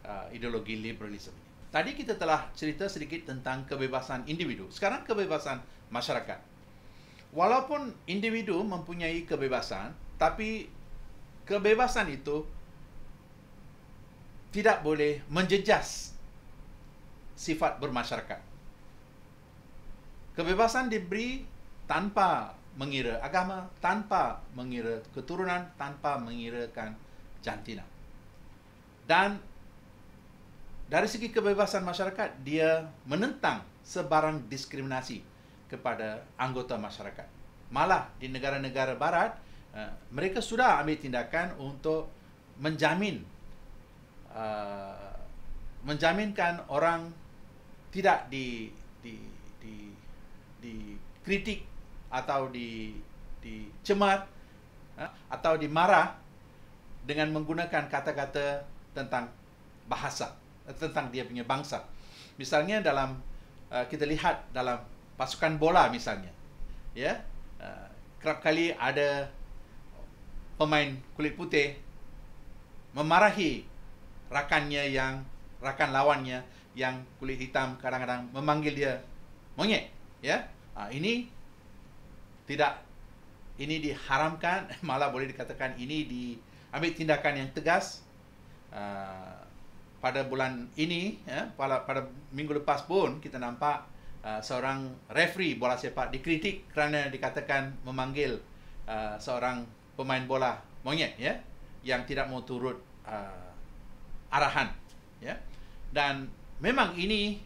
A: uh, ideologi liberalisme. Tadi kita telah cerita sedikit tentang kebebasan individu. Sekarang kebebasan masyarakat. Walaupun individu mempunyai kebebasan, tapi kebebasan itu tidak boleh menjejas sifat bermasyarakat. Kebebasan diberi tanpa mengira agama, tanpa mengira keturunan, tanpa mengirakan jantina. Dan dari segi kebebasan masyarakat, dia menentang sebarang diskriminasi kepada anggota masyarakat. Malah di negara-negara barat, eh, mereka sudah ambil tindakan untuk menjamin uh, menjaminkan orang tidak di di di dikritik atau di dicemar uh, atau dimarah dengan menggunakan kata-kata tentang bahasa eh, tentang dia punya bangsa. Misalnya dalam uh, kita lihat dalam pasukan bola misalnya. Ya. Uh, kerap kali ada pemain kulit putih memarahi rakannya yang rakan lawannya yang kulit hitam kadang-kadang memanggil dia monyet ya ha, ini tidak ini diharamkan malah boleh dikatakan ini diambil tindakan yang tegas uh, pada bulan ini ya pada, pada minggu lepas pun kita nampak uh, seorang referee bola sepak dikritik kerana dikatakan memanggil uh, seorang pemain bola monyet ya yang tidak mau turut uh, arahan ya dan memang ini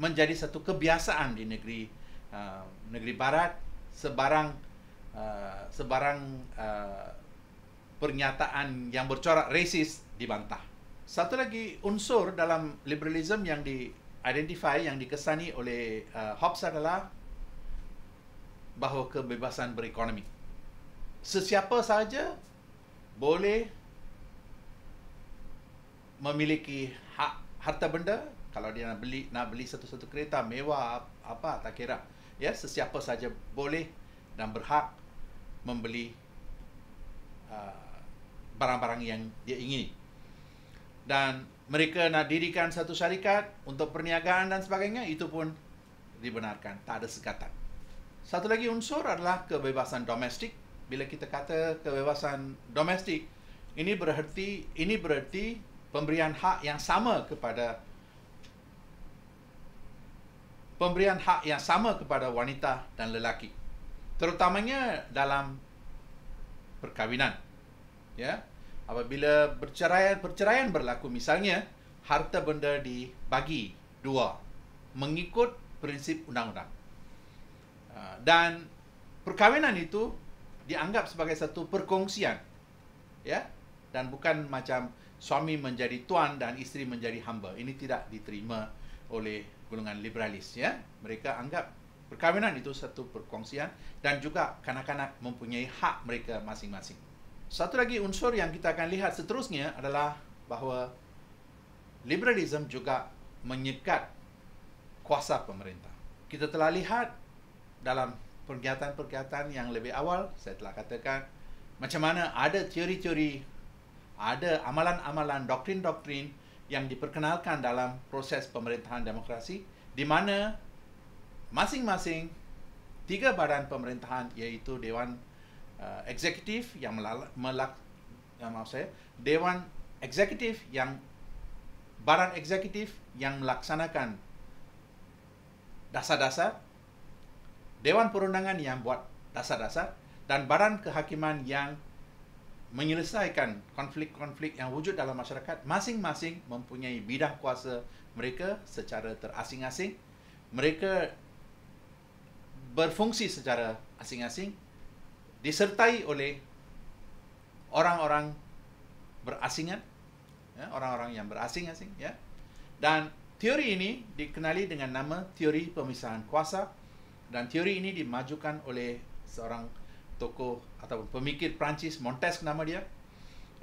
A: menjadi satu kebiasaan di negeri uh, negeri barat sebarang uh, sebarang uh, pernyataan yang bercorak rasis dibantah satu lagi unsur dalam liberalisme yang di identify yang dikesani oleh uh, Hobbes adalah bahawa kebebasan berekonomi sesiapa sahaja boleh memiliki hak harta benda kalau dia nak beli nak beli satu-satu kereta mewah apa tak kira ya sesiapa saja boleh dan berhak membeli uh, barang-barang yang dia ingini dan mereka nak dirikan satu syarikat untuk perniagaan dan sebagainya itu pun dibenarkan tak ada sekatan satu lagi unsur adalah kebebasan domestik bila kita kata kebebasan domestik ini berarti ini berarti pemberian hak yang sama kepada pemberian hak yang sama kepada wanita dan lelaki terutamanya dalam perkahwinan ya apabila perceraian perceraian berlaku misalnya harta benda dibagi dua mengikut prinsip undang-undang ah, dan perkahwinan itu dianggap sebagai satu perkongsian ya dan bukan macam suami menjadi tuan dan isteri menjadi hamba. Ini tidak diterima oleh golongan liberalis ya. Mereka anggap perkahwinan itu satu perkongsian dan juga kanak-kanak mempunyai hak mereka masing-masing. Satu lagi unsur yang kita akan lihat seterusnya adalah bahawa liberalisme juga menyekat kuasa pemerintah. Kita telah lihat dalam pergiatan-pergiatan yang lebih awal, saya telah katakan macam mana ada teori-teori ada amalan-amalan doktrin-doktrin yang diperkenalkan dalam proses pemerintahan demokrasi di mana masing-masing tiga badan pemerintahan iaitu dewan uh, eksekutif yang melala, melak yang eh, maaf saya dewan eksekutif yang badan eksekutif yang melaksanakan dasar-dasar dewan perundangan yang buat dasar-dasar dan badan kehakiman yang menyelesaikan konflik-konflik yang wujud dalam masyarakat masing-masing mempunyai bidang kuasa mereka secara terasing-asing mereka berfungsi secara asing-asing disertai oleh orang-orang berasingan ya orang-orang yang berasing-asing ya dan teori ini dikenali dengan nama teori pemisahan kuasa dan teori ini dimajukan oleh seorang tokoh atau pemikir Perancis Montes nama dia.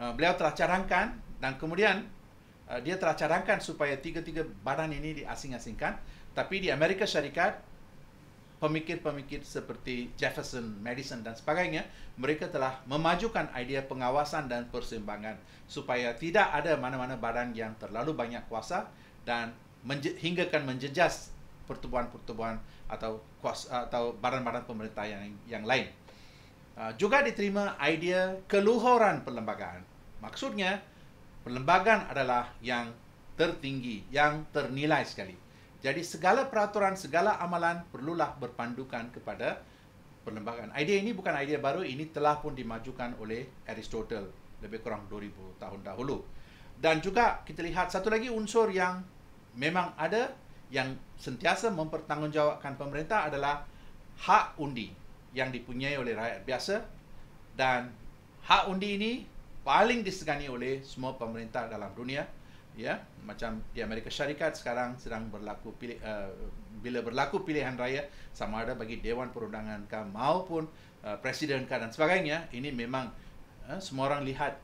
A: Uh, beliau telah carangkan dan kemudian uh, dia telah carangkan supaya tiga-tiga badan ini diasing-asingkan. Tapi di Amerika Syarikat, pemikir-pemikir seperti Jefferson, Madison dan sebagainya, mereka telah memajukan idea pengawasan dan persimbangan supaya tidak ada mana-mana badan yang terlalu banyak kuasa dan menje- hinggakan menjejas pertubuhan-pertubuhan atau kuasa, atau badan-badan pemerintah yang, yang lain. Ah, juga diterima idea keluhuran perlembagaan. Maksudnya, perlembagaan adalah yang tertinggi, yang ternilai sekali. Jadi segala peraturan, segala amalan perlulah berpandukan kepada perlembagaan. Idea ini bukan idea baru, ini telah pun dimajukan oleh Aristotle lebih kurang 2000 tahun dahulu. Dan juga kita lihat satu lagi unsur yang memang ada yang sentiasa mempertanggungjawabkan pemerintah adalah hak undi yang dipunyai oleh rakyat biasa dan hak undi ini paling disegani oleh semua pemerintah dalam dunia ya macam di Amerika Syarikat sekarang sedang berlaku pilih, eh, uh, bila berlaku pilihan raya sama ada bagi dewan perundangan ke maupun uh, presiden ke dan sebagainya ini memang uh, semua orang lihat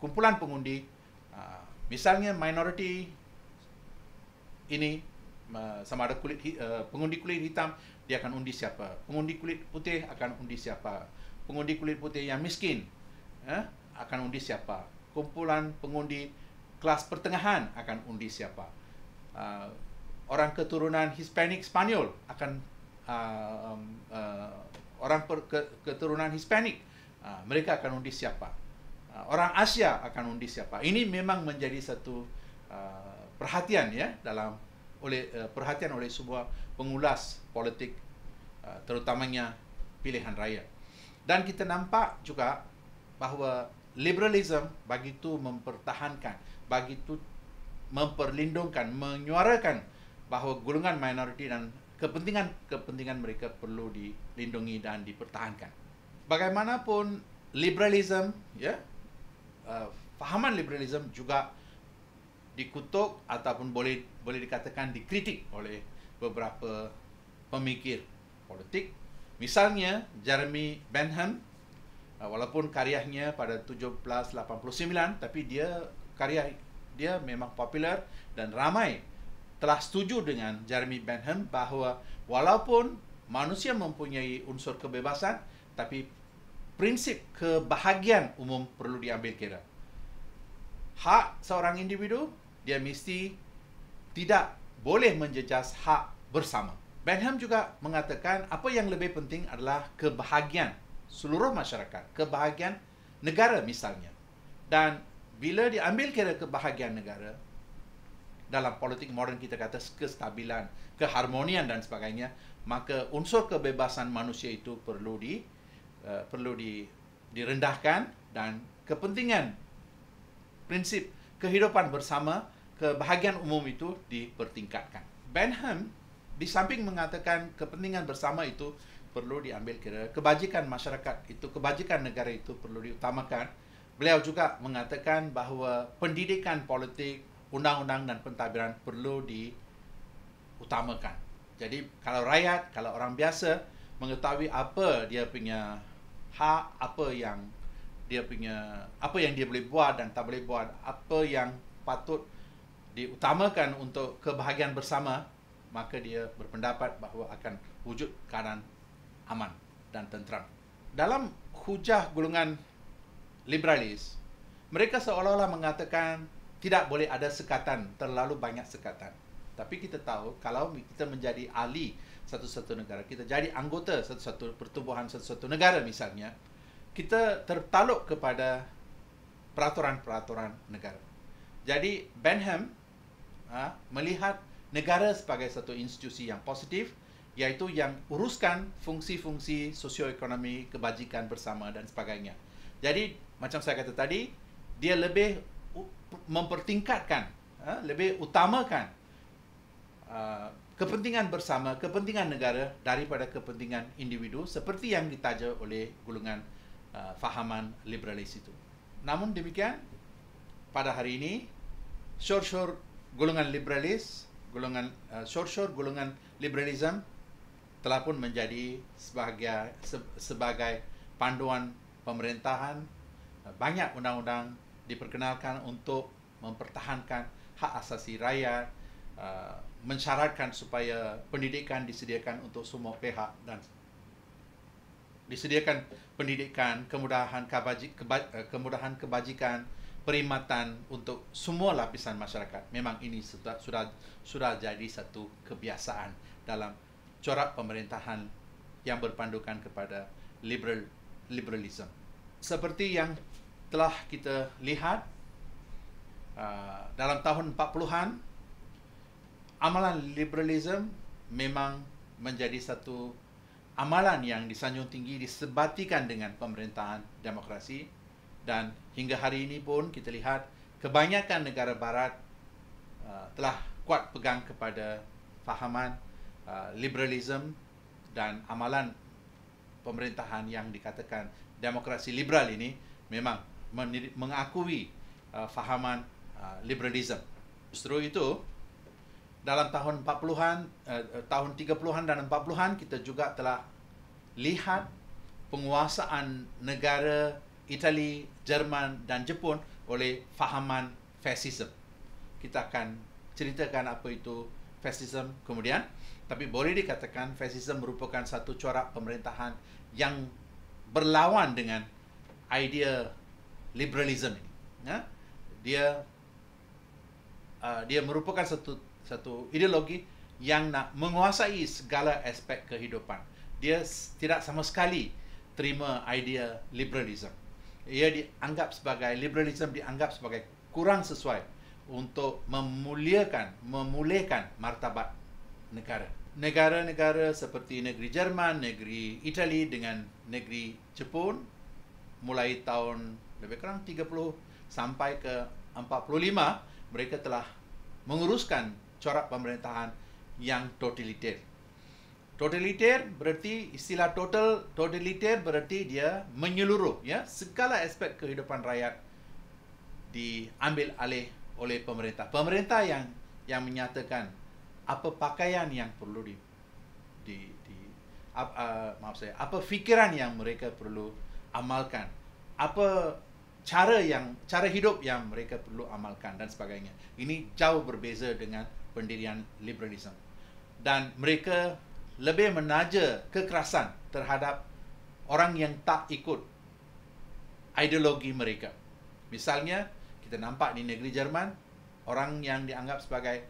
A: kumpulan pengundi uh, misalnya minority ini uh, sama ada kulit uh, pengundi kulit hitam dia akan undi siapa pengundi kulit putih akan undi siapa pengundi kulit putih yang miskin eh, akan undi siapa kumpulan pengundi kelas pertengahan akan undi siapa uh, orang keturunan Hispanik Spanyol akan uh, um, uh, orang per, ke, keturunan Hispanik uh, mereka akan undi siapa uh, orang Asia akan undi siapa ini memang menjadi satu uh, perhatian ya dalam oleh uh, perhatian oleh sebuah pengulas politik uh, terutamanya pilihan raya. Dan kita nampak juga bahawa liberalism bagi itu mempertahankan, bagi itu memperlindungkan, menyuarakan bahawa golongan minoriti dan kepentingan-kepentingan mereka perlu dilindungi dan dipertahankan. Bagaimanapun liberalism ya uh, fahaman liberalism juga dikutuk ataupun boleh boleh dikatakan dikritik oleh beberapa pemikir politik. Misalnya Jeremy Bentham uh, walaupun karyanya pada 1789 tapi dia karya dia memang popular dan ramai telah setuju dengan Jeremy Bentham bahawa walaupun manusia mempunyai unsur kebebasan tapi prinsip kebahagiaan umum perlu diambil kira. Hak seorang individu dia mesti tidak boleh menjejas hak bersama. Benham juga mengatakan apa yang lebih penting adalah kebahagiaan seluruh masyarakat, kebahagiaan negara misalnya. Dan bila diambil kira kebahagiaan negara, dalam politik modern kita kata kestabilan, keharmonian dan sebagainya, maka unsur kebebasan manusia itu perlu di uh, perlu di direndahkan dan kepentingan prinsip kehidupan bersama kebahagiaan umum itu dipertingkatkan. Benham di samping mengatakan kepentingan bersama itu perlu diambil kira, kebajikan masyarakat itu, kebajikan negara itu perlu diutamakan. Beliau juga mengatakan bahawa pendidikan politik, undang-undang dan pentadbiran perlu diutamakan. Jadi kalau rakyat, kalau orang biasa mengetahui apa dia punya hak, apa yang dia punya, apa yang dia boleh buat dan tak boleh buat, apa yang patut diutamakan untuk kebahagiaan bersama, maka dia berpendapat bahawa akan wujud keadaan aman dan tenteram. Dalam hujah golongan liberalis, mereka seolah-olah mengatakan tidak boleh ada sekatan, terlalu banyak sekatan. Tapi kita tahu kalau kita menjadi ahli satu-satu negara, kita jadi anggota satu-satu pertubuhan satu-satu negara misalnya, kita tertaluk kepada peraturan-peraturan negara. Jadi Benham Ha? melihat negara sebagai satu institusi yang positif iaitu yang uruskan fungsi-fungsi sosioekonomi, kebajikan bersama dan sebagainya. Jadi macam saya kata tadi, dia lebih mempertingkatkan, ha? lebih utamakan ha? kepentingan bersama, kepentingan negara daripada kepentingan individu seperti yang ditaja oleh golongan fahaman liberalis itu. Namun demikian, pada hari ini, syur-syur golongan liberalis, golongan uh, short, sor golongan liberalism telah pun menjadi sebagai se, sebagai panduan pemerintahan uh, banyak undang-undang diperkenalkan untuk mempertahankan hak asasi rakyat, uh, mensyaratkan supaya pendidikan disediakan untuk semua pihak dan disediakan pendidikan kemudahan kebajik, keba, uh, kemudahan kebajikan perkhidmatan untuk semua lapisan masyarakat. Memang ini sudah sudah, sudah jadi satu kebiasaan dalam corak pemerintahan yang berpandukan kepada liberal liberalism. Seperti yang telah kita lihat uh, dalam tahun 40-an amalan liberalism memang menjadi satu amalan yang disanjung tinggi disebatikan dengan pemerintahan demokrasi dan Hingga hari ini pun kita lihat kebanyakan negara barat uh, telah kuat pegang kepada fahaman uh, liberalism dan amalan pemerintahan yang dikatakan demokrasi liberal ini memang mengakui uh, fahaman uh, liberalism. Justru itu dalam tahun 40-an uh, uh, tahun 30-an dan 40-an kita juga telah lihat penguasaan negara Itali, Jerman dan Jepun oleh fahaman fasisme. Kita akan ceritakan apa itu fasisme kemudian. Tapi boleh dikatakan fasisme merupakan satu corak pemerintahan yang berlawan dengan idea liberalism ini. Ya? Dia uh, dia merupakan satu satu ideologi yang nak menguasai segala aspek kehidupan. Dia tidak sama sekali terima idea liberalism ia dianggap sebagai liberalisme dianggap sebagai kurang sesuai untuk memuliakan memulihkan martabat negara negara-negara seperti negeri Jerman negeri Itali dengan negeri Jepun mulai tahun lebih kurang 30 sampai ke 45 mereka telah menguruskan corak pemerintahan yang totaliter totaliter berarti istilah total totaliter berarti dia menyeluruh ya segala aspek kehidupan rakyat diambil alih oleh pemerintah pemerintah yang yang menyatakan apa pakaian yang perlu di di, di ap, uh, maaf saya apa fikiran yang mereka perlu amalkan apa cara yang cara hidup yang mereka perlu amalkan dan sebagainya ini jauh berbeza dengan pendirian liberalisme dan mereka lebih menaja kekerasan terhadap orang yang tak ikut ideologi mereka. Misalnya, kita nampak di negeri Jerman, orang yang dianggap sebagai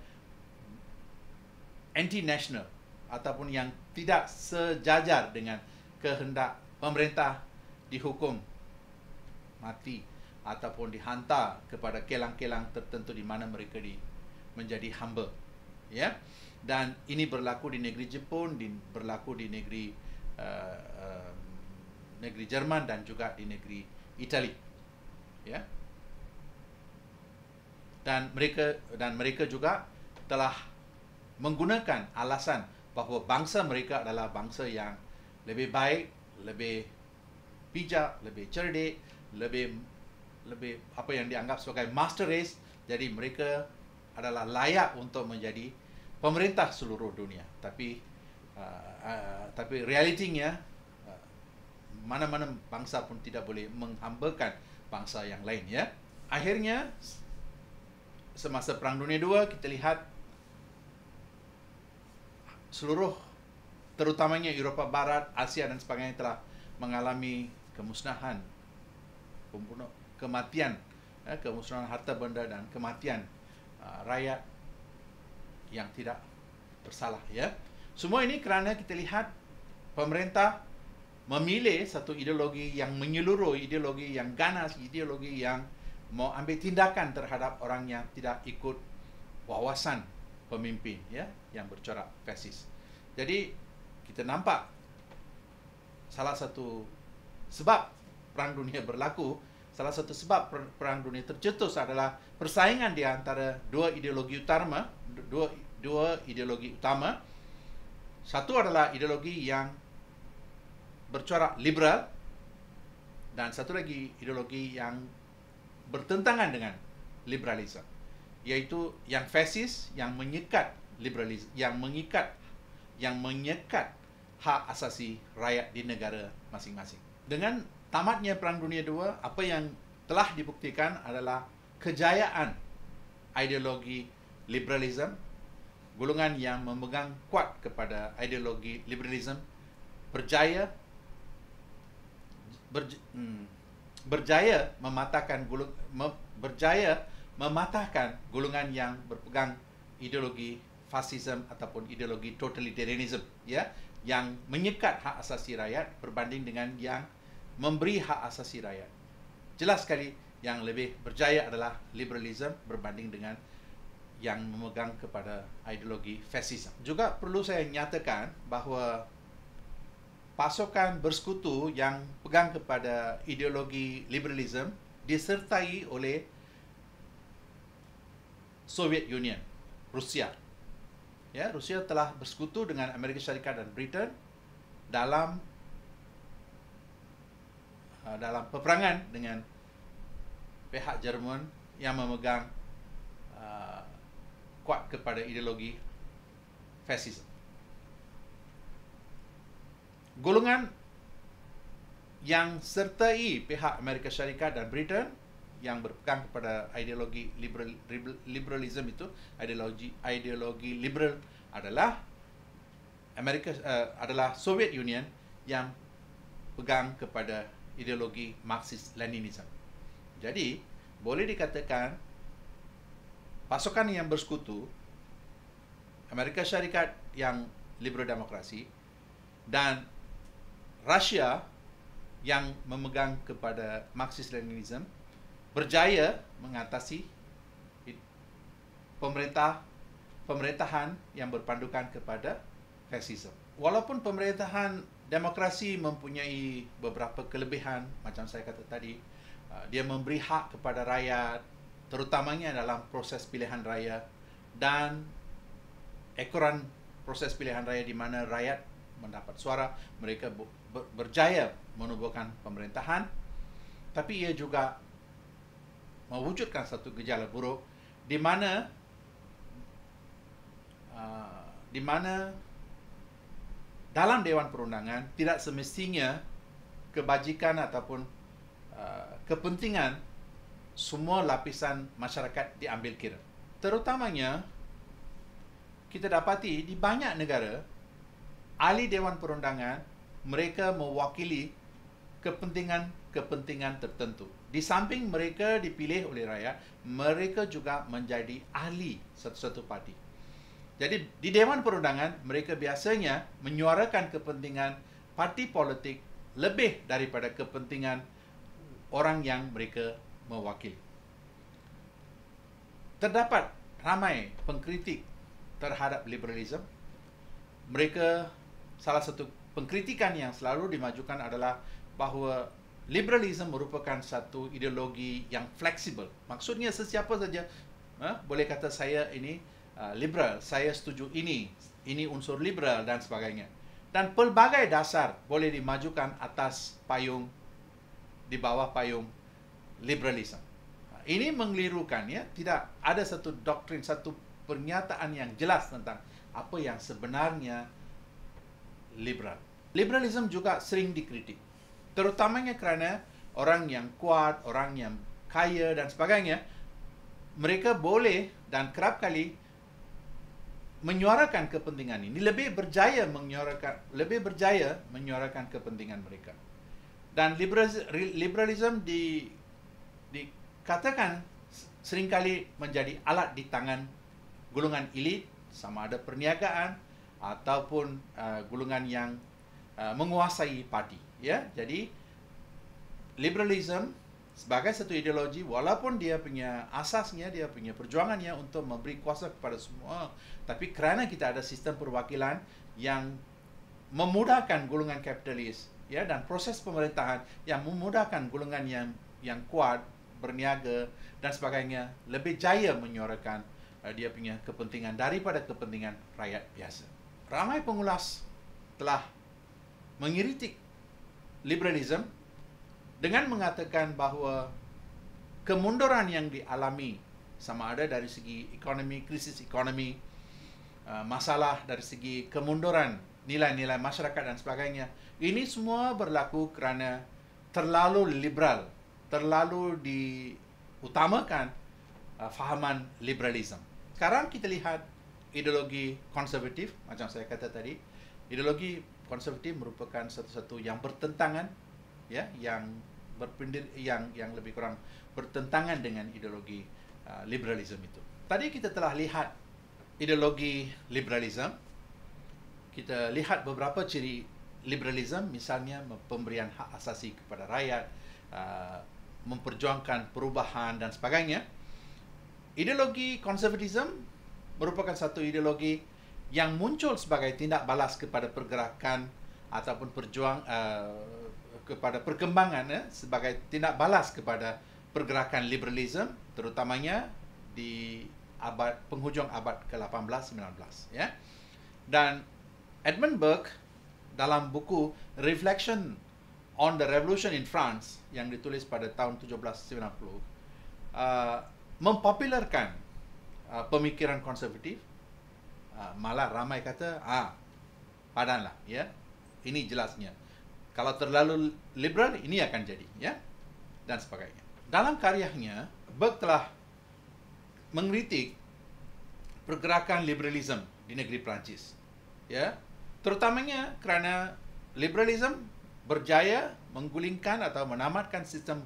A: anti-national ataupun yang tidak sejajar dengan kehendak pemerintah dihukum mati ataupun dihantar kepada kelang-kelang tertentu di mana mereka di menjadi hamba. Ya. Yeah? dan ini berlaku di negeri Jepun, di, berlaku di negeri uh, uh, negeri Jerman dan juga di negeri Itali. Ya. Dan mereka dan mereka juga telah menggunakan alasan bahawa bangsa mereka adalah bangsa yang lebih baik, lebih bijak, lebih cerdik, lebih lebih apa yang dianggap sebagai master race jadi mereka adalah layak untuk menjadi pemerintah seluruh dunia tapi uh, uh, tapi realitinya uh, mana-mana bangsa pun tidak boleh menghambakan bangsa yang lain ya akhirnya semasa perang dunia 2 kita lihat seluruh terutamanya Eropah Barat, Asia dan sebagainya telah mengalami kemusnahan kematian ya, kemusnahan harta benda dan kematian rakyat yang tidak bersalah ya. Semua ini kerana kita lihat pemerintah memilih satu ideologi yang menyeluruh, ideologi yang ganas, ideologi yang mau ambil tindakan terhadap orang yang tidak ikut wawasan pemimpin ya yang bercorak fasis. Jadi kita nampak salah satu sebab perang dunia berlaku Salah satu sebab perang dunia tercetus adalah persaingan di antara dua ideologi utama, dua dua ideologi utama. Satu adalah ideologi yang bercorak liberal dan satu lagi ideologi yang bertentangan dengan liberalisme iaitu yang fasis yang menyekat liberalisme, yang mengikat yang menyekat hak asasi rakyat di negara masing-masing. Dengan tamatnya Perang Dunia II, apa yang telah dibuktikan adalah kejayaan ideologi liberalisme, golongan yang memegang kuat kepada ideologi liberalisme berjaya ber, hmm, berjaya mematahkan golong, me, berjaya mematahkan golongan yang berpegang ideologi fasisme ataupun ideologi totalitarianisme, ya yang menyekat hak asasi rakyat berbanding dengan yang memberi hak asasi rakyat. Jelas sekali yang lebih berjaya adalah liberalisme berbanding dengan yang memegang kepada ideologi fasisme. Juga perlu saya nyatakan bahawa pasukan bersekutu yang pegang kepada ideologi liberalisme disertai oleh Soviet Union, Rusia. Ya, Rusia telah bersekutu dengan Amerika Syarikat dan Britain dalam Uh, dalam peperangan dengan pihak Jerman yang memegang uh, kuat kepada ideologi fasisme. Golongan yang sertai pihak Amerika Syarikat dan Britain yang berpegang kepada ideologi liberal, liberalism itu ideologi ideologi liberal adalah Amerika uh, adalah Soviet Union yang pegang kepada ideologi Marxis Leninisme. Jadi, boleh dikatakan pasukan yang bersekutu Amerika Syarikat yang liberal demokrasi dan Rusia yang memegang kepada Marxis Leninisme berjaya mengatasi pemerintah pemerintahan yang berpandukan kepada fasisme. Walaupun pemerintahan demokrasi mempunyai beberapa kelebihan macam saya kata tadi ah, dia memberi hak kepada rakyat terutamanya dalam proses pilihan raya dan ekoran proses pilihan raya di mana rakyat mendapat suara mereka berjaya menubuhkan pemerintahan tapi ia juga mewujudkan satu gejala buruk di mana uh, di mana dalam dewan perundangan tidak semestinya kebajikan ataupun uh, kepentingan semua lapisan masyarakat diambil kira. Terutamanya kita dapati di banyak negara ahli dewan perundangan mereka mewakili kepentingan-kepentingan tertentu. Di samping mereka dipilih oleh rakyat, mereka juga menjadi ahli satu-satu parti. Jadi di Dewan Perundangan mereka biasanya menyuarakan kepentingan parti politik lebih daripada kepentingan orang yang mereka mewakili. Terdapat ramai pengkritik terhadap liberalisme. Mereka salah satu pengkritikan yang selalu dimajukan adalah bahawa liberalisme merupakan satu ideologi yang fleksibel. Maksudnya sesiapa saja eh, boleh kata saya ini Ah, liberal, saya setuju ini, ini unsur liberal dan sebagainya. Dan pelbagai dasar boleh dimajukan atas payung, di bawah payung liberalism. Ah, ini mengelirukan, ya? tidak ada satu doktrin, satu pernyataan yang jelas tentang apa yang sebenarnya liberal. Liberalism juga sering dikritik. Terutamanya kerana orang yang kuat, orang yang kaya dan sebagainya, mereka boleh dan kerap kali menyuarakan kepentingan ini lebih berjaya menyuarakan lebih berjaya menyuarakan kepentingan mereka dan liberalisme di dikatakan seringkali menjadi alat di tangan golongan elit sama ada perniagaan ataupun uh, golongan yang uh, menguasai parti ya jadi liberalisme sebagai satu ideologi walaupun dia punya asasnya dia punya perjuangannya untuk memberi kuasa kepada semua tapi kerana kita ada sistem perwakilan yang memudahkan golongan kapitalis ya dan proses pemerintahan yang memudahkan golongan yang yang kuat berniaga dan sebagainya lebih jaya menyuarakan uh, dia punya kepentingan daripada kepentingan rakyat biasa ramai pengulas telah mengiritik liberalisme dengan mengatakan bahawa kemunduran yang dialami sama ada dari segi ekonomi krisis ekonomi uh, masalah dari segi kemunduran nilai-nilai masyarakat dan sebagainya ini semua berlaku kerana terlalu liberal terlalu diutamakan uh, fahaman liberalisme. sekarang kita lihat ideologi konservatif macam saya kata tadi ideologi konservatif merupakan satu-satu yang bertentangan ya yang berpendir yang yang lebih kurang bertentangan dengan ideologi uh, liberalisme itu. Tadi kita telah lihat ideologi liberalisme. Kita lihat beberapa ciri liberalisme misalnya pemberian hak asasi kepada rakyat, uh, memperjuangkan perubahan dan sebagainya. Ideologi konservatisme merupakan satu ideologi yang muncul sebagai tindak balas kepada pergerakan ataupun perjuang uh, kepada perkembangan eh, sebagai tindak balas kepada pergerakan liberalism terutamanya di abad penghujung abad ke-18 19 ya. Dan Edmund Burke dalam buku Reflection on the Revolution in France yang ditulis pada tahun 1790 uh, mempopularkan uh, pemikiran konservatif uh, malah ramai kata ah padanlah ya ini jelasnya kalau terlalu liberal ini akan jadi ya dan sebagainya dalam karyanya Berg telah mengkritik pergerakan liberalisme di negeri Perancis ya terutamanya kerana liberalisme berjaya menggulingkan atau menamatkan sistem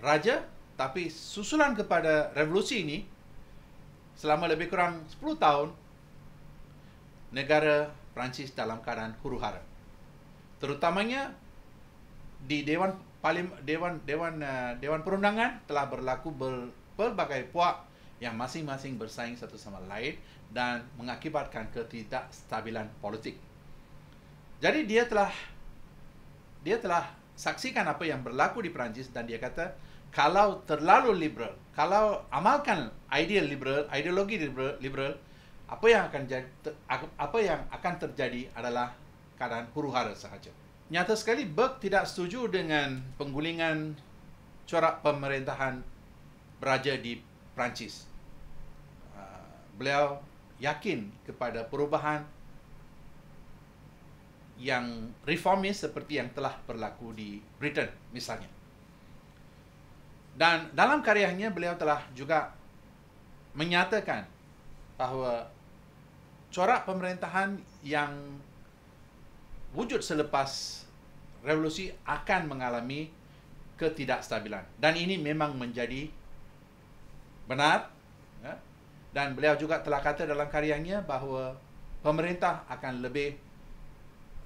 A: raja tapi susulan kepada revolusi ini selama lebih kurang 10 tahun negara Perancis dalam keadaan huru-hara terutamanya di dewan paling dewan dewan uh, dewan perundangan telah berlaku ber, berbagai puak yang masing-masing bersaing satu sama lain dan mengakibatkan ketidakstabilan politik. Jadi dia telah dia telah saksikan apa yang berlaku di Perancis dan dia kata kalau terlalu liberal, kalau amalkan ideal liberal, ideologi liberal, liberal apa yang akan jadi, apa yang akan terjadi adalah keadaan huru-hara sahaja. Nyata sekali Berg tidak setuju dengan penggulingan corak pemerintahan beraja di Perancis. Ah, beliau yakin kepada perubahan yang reformis seperti yang telah berlaku di Britain misalnya. Dan dalam karyanya beliau telah juga menyatakan bahawa corak pemerintahan yang wujud selepas revolusi akan mengalami ketidakstabilan dan ini memang menjadi benar ya. dan beliau juga telah kata dalam karyanya bahawa pemerintah akan lebih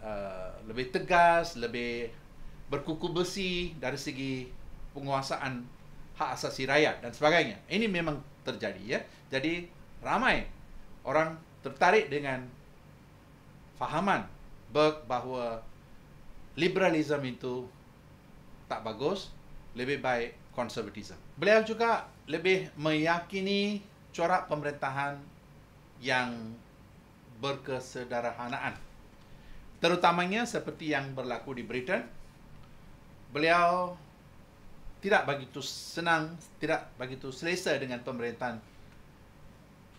A: uh, lebih tegas lebih berkuku besi dari segi penguasaan hak asasi rakyat dan sebagainya ini memang terjadi ya jadi ramai orang tertarik dengan fahaman Berg bahawa liberalism itu tak bagus, lebih baik konservatism. Beliau juga lebih meyakini corak pemerintahan yang berkesederhanaan. Terutamanya seperti yang berlaku di Britain. Beliau tidak begitu senang, tidak begitu selesa dengan pemerintahan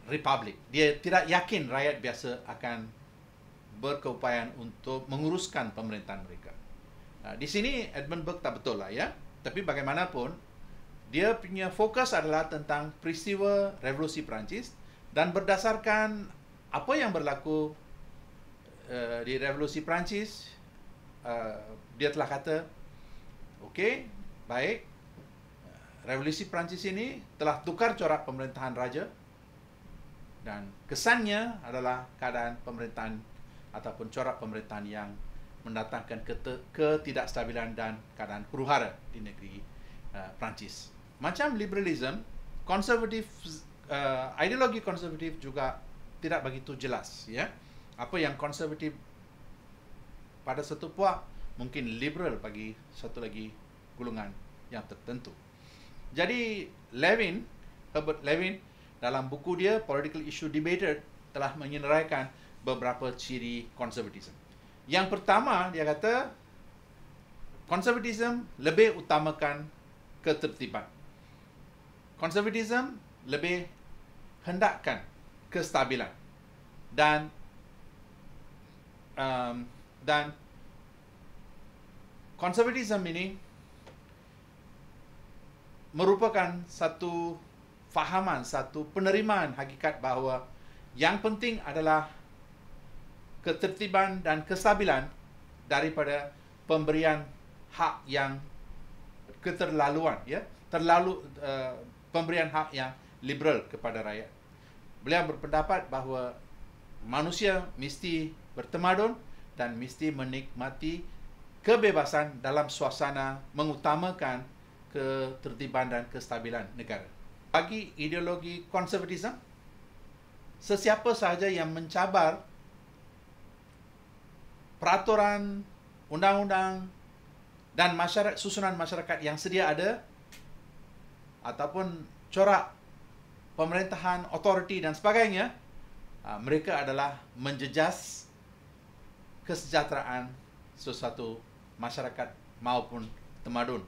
A: Republik. Dia tidak yakin rakyat biasa akan berkeupayaan untuk menguruskan pemerintahan mereka. Nah, di sini Edmund Burke tak betul lah ya. Tapi bagaimanapun, dia punya fokus adalah tentang peristiwa revolusi Perancis dan berdasarkan apa yang berlaku uh, di revolusi Perancis, uh, dia telah kata, okey, baik, revolusi Perancis ini telah tukar corak pemerintahan raja dan kesannya adalah keadaan pemerintahan ataupun corak pemerintahan yang mendatangkan ketidakstabilan dan keadaan huru-hara di negeri uh, Perancis. Macam liberalism, konservatif uh, ideologi konservatif juga tidak begitu jelas ya. Apa yang konservatif pada satu puak mungkin liberal bagi satu lagi golongan yang tertentu. Jadi Levin, Herbert Levin dalam buku dia Political Issue Debated telah menyenaraikan beberapa ciri konservatism. Yang pertama dia kata konservatism lebih utamakan ketertiban. Konservatism lebih hendakkan kestabilan dan um, dan konservatism ini merupakan satu fahaman, satu penerimaan hakikat bahawa yang penting adalah ketertiban dan kestabilan daripada pemberian hak yang keterlaluan ya terlalu uh, pemberian hak yang liberal kepada rakyat beliau berpendapat bahawa manusia mesti bertemadun dan mesti menikmati kebebasan dalam suasana mengutamakan ketertiban dan kestabilan negara bagi ideologi konservatisme sesiapa sahaja yang mencabar peraturan, undang-undang dan masyarakat, susunan masyarakat yang sedia ada ataupun corak pemerintahan, otoriti dan sebagainya ha, mereka adalah menjejas kesejahteraan sesuatu masyarakat maupun temadun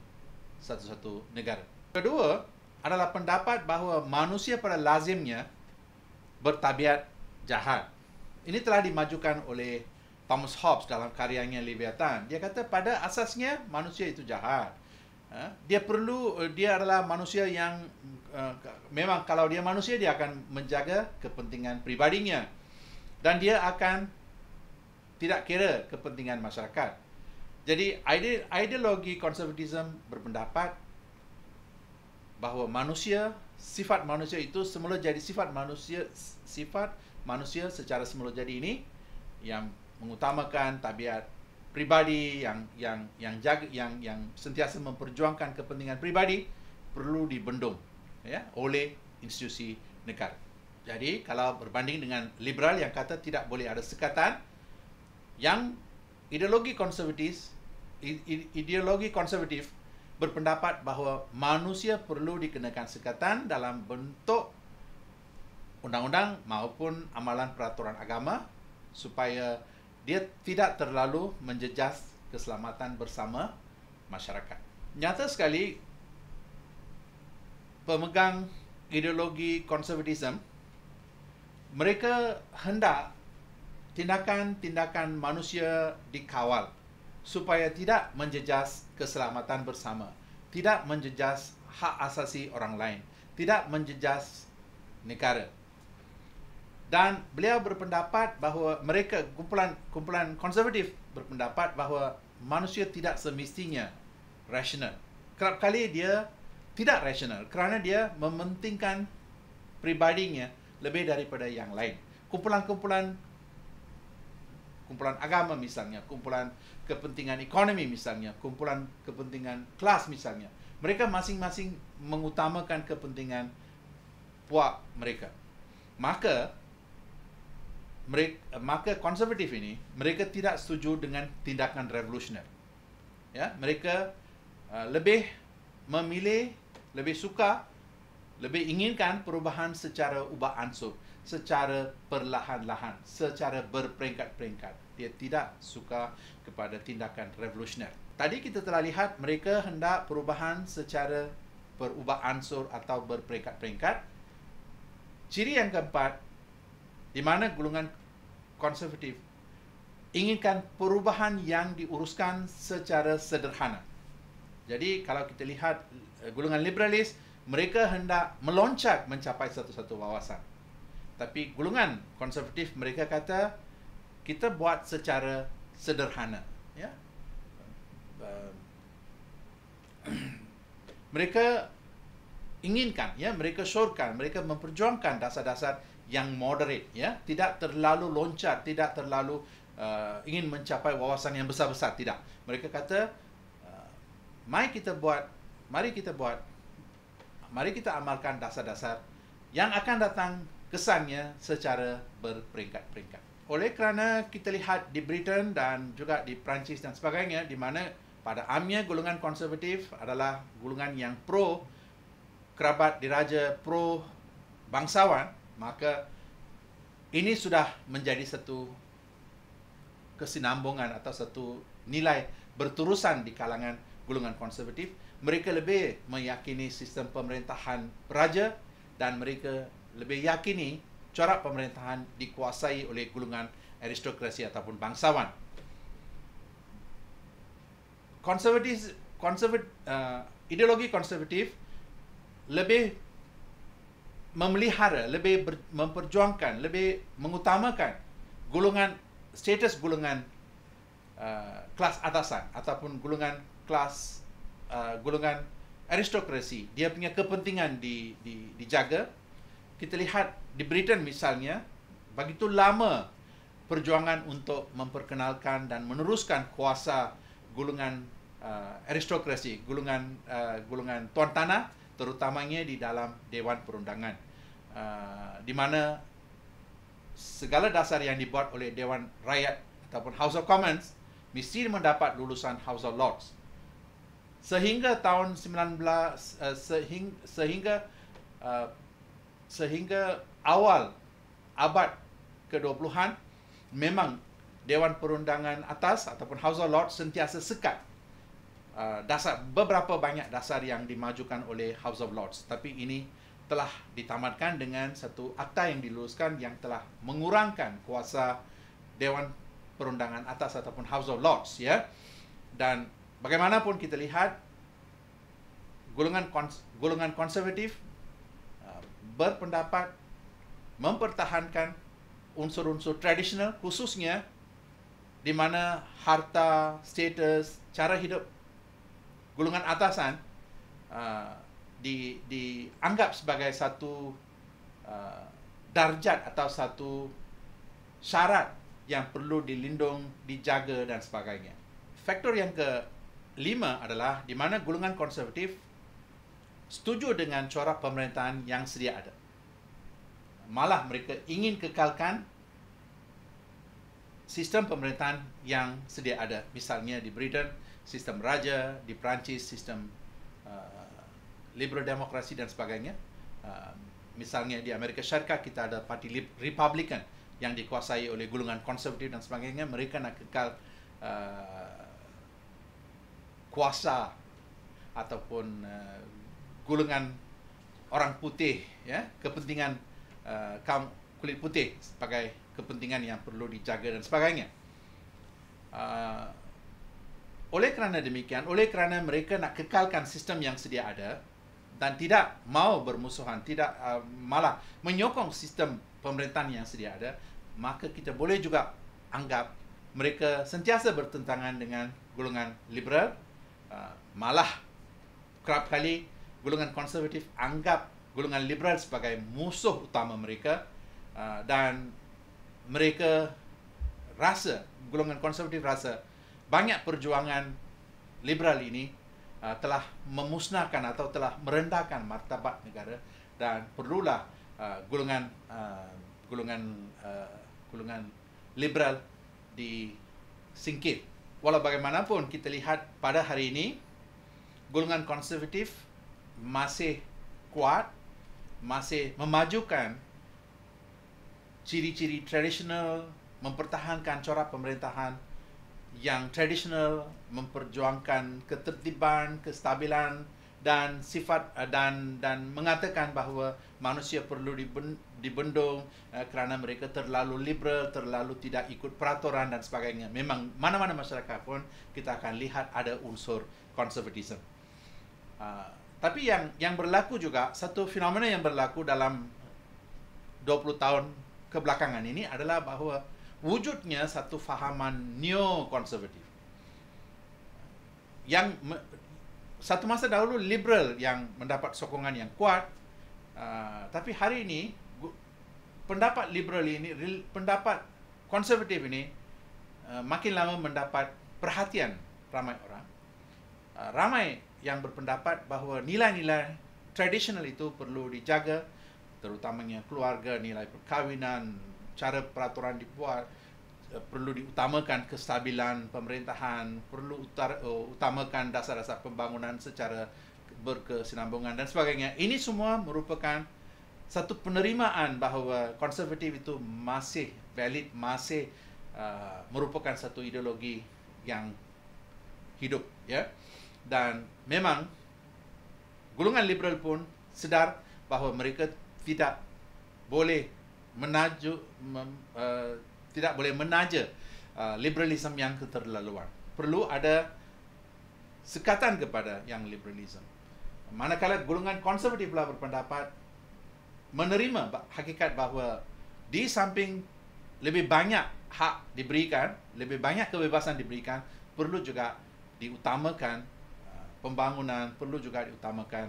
A: satu-satu negara. Kedua adalah pendapat bahawa manusia pada lazimnya bertabiat jahat. Ini telah dimajukan oleh Thomas Hobbes dalam karyanya Leviathan. Dia kata pada asasnya manusia itu jahat. Ha? Dia perlu eh, dia adalah manusia yang eh, memang kalau dia manusia dia akan menjaga kepentingan pribadinya dan dia akan tidak kira kepentingan masyarakat. Jadi ideologi konservatisme berpendapat bahawa manusia sifat manusia itu semula jadi sifat manusia sifat manusia secara semula jadi ini yang mengutamakan tabiat pribadi yang yang yang jaga yang yang sentiasa memperjuangkan kepentingan pribadi perlu dibendung ya oleh institusi negara. Jadi kalau berbanding dengan liberal yang kata tidak boleh ada sekatan yang ideologi konservatif ideologi konservatif berpendapat bahawa manusia perlu dikenakan sekatan dalam bentuk undang-undang maupun amalan peraturan agama supaya dia tidak terlalu menjejas keselamatan bersama masyarakat. Nyata sekali pemegang ideologi konservatism mereka hendak tindakan-tindakan manusia dikawal supaya tidak menjejas keselamatan bersama, tidak menjejas hak asasi orang lain, tidak menjejas negara dan beliau berpendapat bahawa mereka kumpulan kumpulan konservatif berpendapat bahawa manusia tidak semestinya rasional. Kerap kali dia tidak rasional kerana dia mementingkan pribadinya lebih daripada yang lain. Kumpulan-kumpulan kumpulan agama misalnya, kumpulan kepentingan ekonomi misalnya, kumpulan kepentingan kelas misalnya. Mereka masing-masing mengutamakan kepentingan puak mereka. Maka mereka maka konservatif ini mereka tidak setuju dengan tindakan revolusioner. Ya, mereka uh, lebih memilih lebih suka lebih inginkan perubahan secara ubah ansur, secara perlahan-lahan, secara berperingkat-peringkat. Dia tidak suka kepada tindakan revolusioner. Tadi kita telah lihat mereka hendak perubahan secara berubah ansur atau berperingkat-peringkat. Ciri yang keempat, di mana golongan konservatif inginkan perubahan yang diuruskan secara sederhana. Jadi kalau kita lihat eh, golongan liberalis, mereka hendak meloncat mencapai satu-satu wawasan. Tapi golongan konservatif mereka kata kita buat secara sederhana. Ya? Ehm, mereka inginkan, ya, mereka syorkan, mereka memperjuangkan dasar-dasar yang moderate ya tidak terlalu loncat tidak terlalu uh, ingin mencapai wawasan yang besar-besar tidak mereka kata uh, mai kita buat mari kita buat mari kita amalkan dasar-dasar yang akan datang kesannya secara berperingkat-peringkat oleh kerana kita lihat di Britain dan juga di Perancis dan sebagainya di mana pada amnya golongan konservatif adalah golongan yang pro kerabat diraja pro bangsawan maka ini sudah menjadi satu kesinambungan atau satu nilai berterusan di kalangan golongan konservatif mereka lebih meyakini sistem pemerintahan raja dan mereka lebih yakini corak pemerintahan dikuasai oleh golongan aristokrasi ataupun bangsawan konservatif konservatif uh, ideologi konservatif lebih memelihara, lebih ber, memperjuangkan, lebih mengutamakan golongan status golongan uh, kelas atasan ataupun golongan kelas uh, golongan aristokrasi. Dia punya kepentingan di, di, dijaga. Kita lihat di Britain misalnya, begitu lama perjuangan untuk memperkenalkan dan meneruskan kuasa golongan uh, aristokrasi, golongan uh, golongan tuan tanah terutamanya di dalam dewan perundangan. Ah, di mana segala dasar yang dibuat oleh Dewan Rakyat ataupun House of Commons mesti mendapat lulusan House of Lords. Sehingga tahun 19 uh, eh, sehing, sehingga uh, sehingga awal abad ke-20-an memang Dewan Perundangan Atas ataupun House of Lords sentiasa sekat uh, dasar beberapa banyak dasar yang dimajukan oleh House of Lords tapi ini telah ditamatkan dengan satu akta yang diluluskan yang telah mengurangkan kuasa Dewan Perundangan Atas ataupun House of Lords ya. Dan bagaimanapun kita lihat golongan kons- golongan konservatif uh, berpendapat mempertahankan unsur-unsur tradisional khususnya di mana harta, status, cara hidup golongan atasan uh, di dianggap sebagai satu uh, darjat atau satu syarat yang perlu dilindung, dijaga dan sebagainya. Faktor yang ke lima adalah di mana golongan konservatif setuju dengan corak pemerintahan yang sedia ada. Malah mereka ingin kekalkan sistem pemerintahan yang sedia ada. Misalnya di Britain, sistem raja, di Perancis, sistem uh, liberal demokrasi dan sebagainya. Uh, misalnya di Amerika Syarikat kita ada parti Republikan yang dikuasai oleh gulungan konservatif dan sebagainya. Mereka nak kekal uh, kuasa ataupun uh, golongan orang putih, ya kepentingan uh, kaum kulit putih sebagai kepentingan yang perlu dijaga dan sebagainya. Uh, oleh kerana demikian, oleh kerana mereka nak kekalkan sistem yang sedia ada, dan tidak mau bermusuhan, tidak uh, malah menyokong sistem pemerintahan yang sedia ada, maka kita boleh juga anggap mereka sentiasa bertentangan dengan golongan liberal, uh, malah kerap kali golongan konservatif anggap golongan liberal sebagai musuh utama mereka uh, dan mereka rasa golongan konservatif rasa banyak perjuangan liberal ini uh, telah memusnahkan atau telah merendahkan martabat negara dan perlulah uh, golongan uh, golongan uh, golongan liberal disingkir. Walau bagaimanapun kita lihat pada hari ini golongan konservatif masih kuat masih memajukan ciri-ciri tradisional mempertahankan corak pemerintahan yang tradisional memperjuangkan ketertiban, kestabilan dan sifat eh, dan dan mengatakan bahawa manusia perlu dibendung eh, kerana mereka terlalu liberal, terlalu tidak ikut peraturan dan sebagainya. Memang mana-mana masyarakat pun kita akan lihat ada unsur konservatism. Uh, ah, tapi yang yang berlaku juga satu fenomena yang berlaku dalam 20 tahun kebelakangan ini adalah bahawa wujudnya satu fahaman neo-conservative yang satu masa dahulu liberal yang mendapat sokongan yang kuat uh, tapi hari ini pendapat liberal ini pendapat konservatif ini uh, makin lama mendapat perhatian ramai orang uh, ramai yang berpendapat bahawa nilai-nilai tradisional itu perlu dijaga terutamanya keluarga nilai perkahwinan cara peraturan dibuat eh, perlu diutamakan kestabilan pemerintahan perlu utar eh, utamakan dasar-dasar pembangunan secara berkesinambungan dan sebagainya ini semua merupakan satu penerimaan bahawa konservatif itu masih valid masih uh, merupakan satu ideologi yang hidup ya dan memang golongan liberal pun sedar bahawa mereka tidak boleh menaju mem, uh, tidak boleh menaja uh, liberalism yang keterlaluan. Perlu ada sekatan kepada yang liberalism. Manakala golongan konservatif pula berpendapat menerima hakikat bahawa di samping lebih banyak hak diberikan, lebih banyak kebebasan diberikan, perlu juga diutamakan eh, pembangunan, perlu juga diutamakan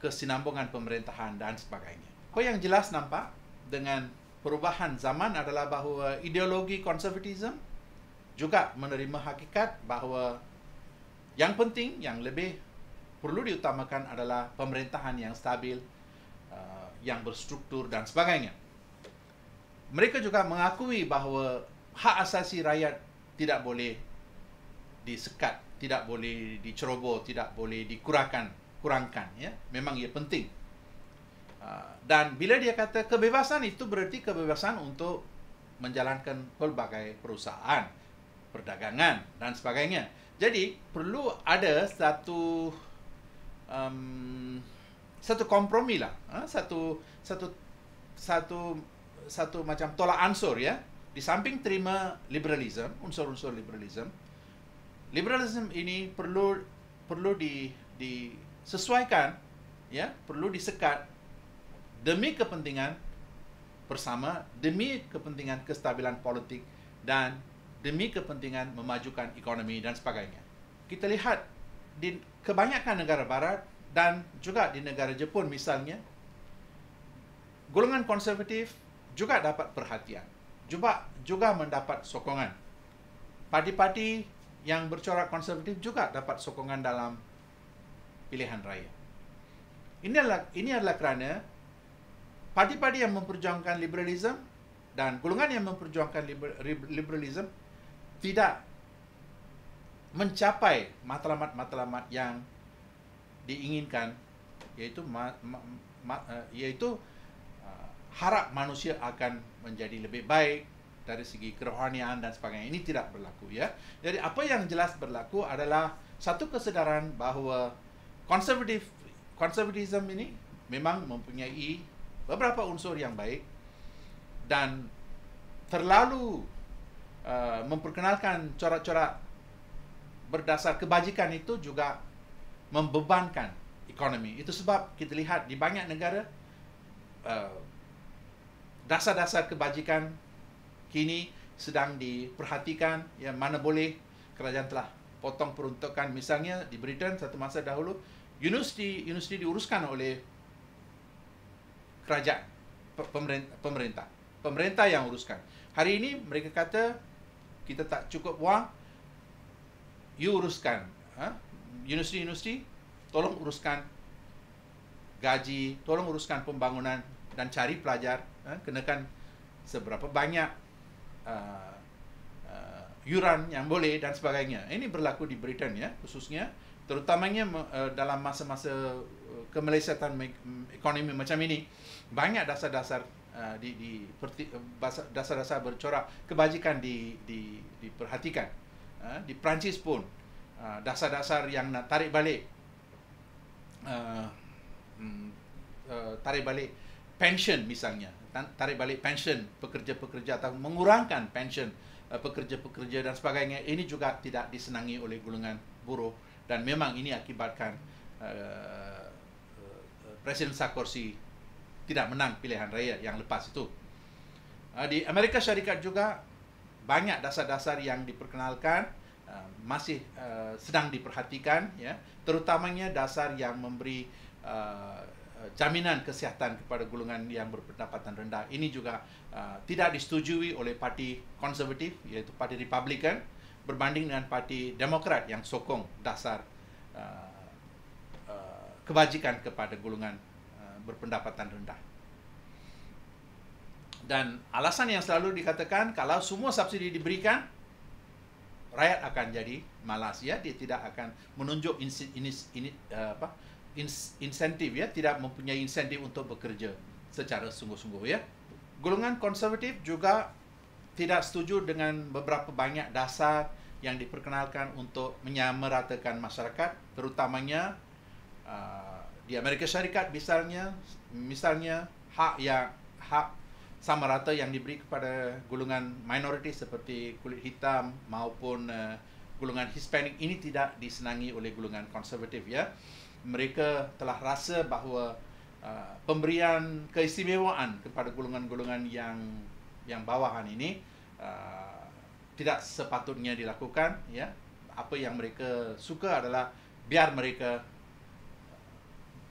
A: kesinambungan pemerintahan dan sebagainya. Kau yang jelas nampak dengan perubahan zaman adalah bahawa ideologi konservatism juga menerima hakikat bahawa yang penting, yang lebih perlu diutamakan adalah pemerintahan yang stabil, uh, yang berstruktur dan sebagainya. Mereka juga mengakui bahawa hak asasi rakyat tidak boleh disekat, tidak boleh diceroboh, tidak boleh dikurangkan, kurangkan ya. Memang ia penting dan bila dia kata kebebasan itu berarti kebebasan untuk menjalankan pelbagai perusahaan, perdagangan dan sebagainya. Jadi perlu ada satu um, satu kompromi lah, ha, satu satu satu satu macam tolak ansur ya. Di samping terima liberalisme, unsur-unsur liberalisme, liberalisme ini perlu perlu di disesuaikan, ya perlu disekat demi kepentingan bersama, demi kepentingan kestabilan politik dan demi kepentingan memajukan ekonomi dan sebagainya. Kita lihat di kebanyakan negara barat dan juga di negara Jepun misalnya, golongan konservatif juga dapat perhatian, juga juga mendapat sokongan. Parti-parti yang bercorak konservatif juga dapat sokongan dalam pilihan raya. Ini adalah ini adalah kerana parti-parti yang memperjuangkan liberalism dan golongan yang memperjuangkan liberalism tidak mencapai matlamat-matlamat yang diinginkan iaitu ma- ma- ma- uh, iaitu uh, harap manusia akan menjadi lebih baik dari segi kerohanian dan sebagainya ini tidak berlaku ya. Jadi apa yang jelas berlaku adalah satu kesedaran bahawa konservatif konservatism ini memang mempunyai beberapa unsur yang baik dan terlalu uh, memperkenalkan corak-corak berdasar kebajikan itu juga membebankan ekonomi. Itu sebab kita lihat di banyak negara uh, dasar-dasar kebajikan kini sedang diperhatikan yang mana boleh kerajaan telah potong peruntukan misalnya di Britain satu masa dahulu universiti universiti diuruskan oleh kerajaan pemerintah pemerintah yang uruskan hari ini mereka kata kita tak cukup wang you uruskan ha? universiti-universiti tolong uruskan gaji tolong uruskan pembangunan dan cari pelajar ha? kenakan seberapa banyak uh, uh, yuran yang boleh dan sebagainya ini berlaku di Britain ya khususnya terutamanya uh, dalam masa-masa uh, kemelesetan ekonomi macam ini banyak dasar-dasar uh, di, di dasar-dasar bercorak kebajikan di, di, diperhatikan uh, di Perancis pun uh, dasar-dasar yang nak tarik balik uh, hmm, uh, tarik balik pension misalnya tarik balik pension pekerja-pekerja atau mengurangkan pension uh, pekerja-pekerja dan sebagainya ini juga tidak disenangi oleh golongan buruh dan memang ini akibatkan uh, uh Presiden Sarkozy tidak menang pilihan raya yang lepas itu. Ah, di Amerika Syarikat juga banyak dasar-dasar yang diperkenalkan ah, masih ah, sedang diperhatikan, ya, terutamanya dasar yang memberi jaminan kesihatan kepada golongan yang berpendapatan rendah. Ini juga tidak disetujui oleh parti konservatif iaitu parti Republikan berbanding dengan parti Demokrat yang sokong dasar kebajikan kepada golongan berpendapatan rendah. Dan alasan yang selalu dikatakan kalau semua subsidi diberikan, rakyat akan jadi malas ya, dia tidak akan menunjuk ins- ins- ins- eh, apa? Ins- insentif ya, tidak mempunyai insentif untuk bekerja secara sungguh-sungguh ya. Golongan konservatif juga tidak setuju dengan beberapa banyak dasar yang diperkenalkan untuk menyamaratakan masyarakat, terutamanya eh, di Amerika Syarikat misalnya misalnya hak yang hak sama rata yang diberi kepada golongan minoriti seperti kulit hitam maupun uh, golongan Hispanic ini tidak disenangi oleh golongan konservatif ya mereka telah rasa bahawa uh, pemberian keistimewaan kepada golongan-golongan yang yang bawahan ini uh, tidak sepatutnya dilakukan ya apa yang mereka suka adalah biar mereka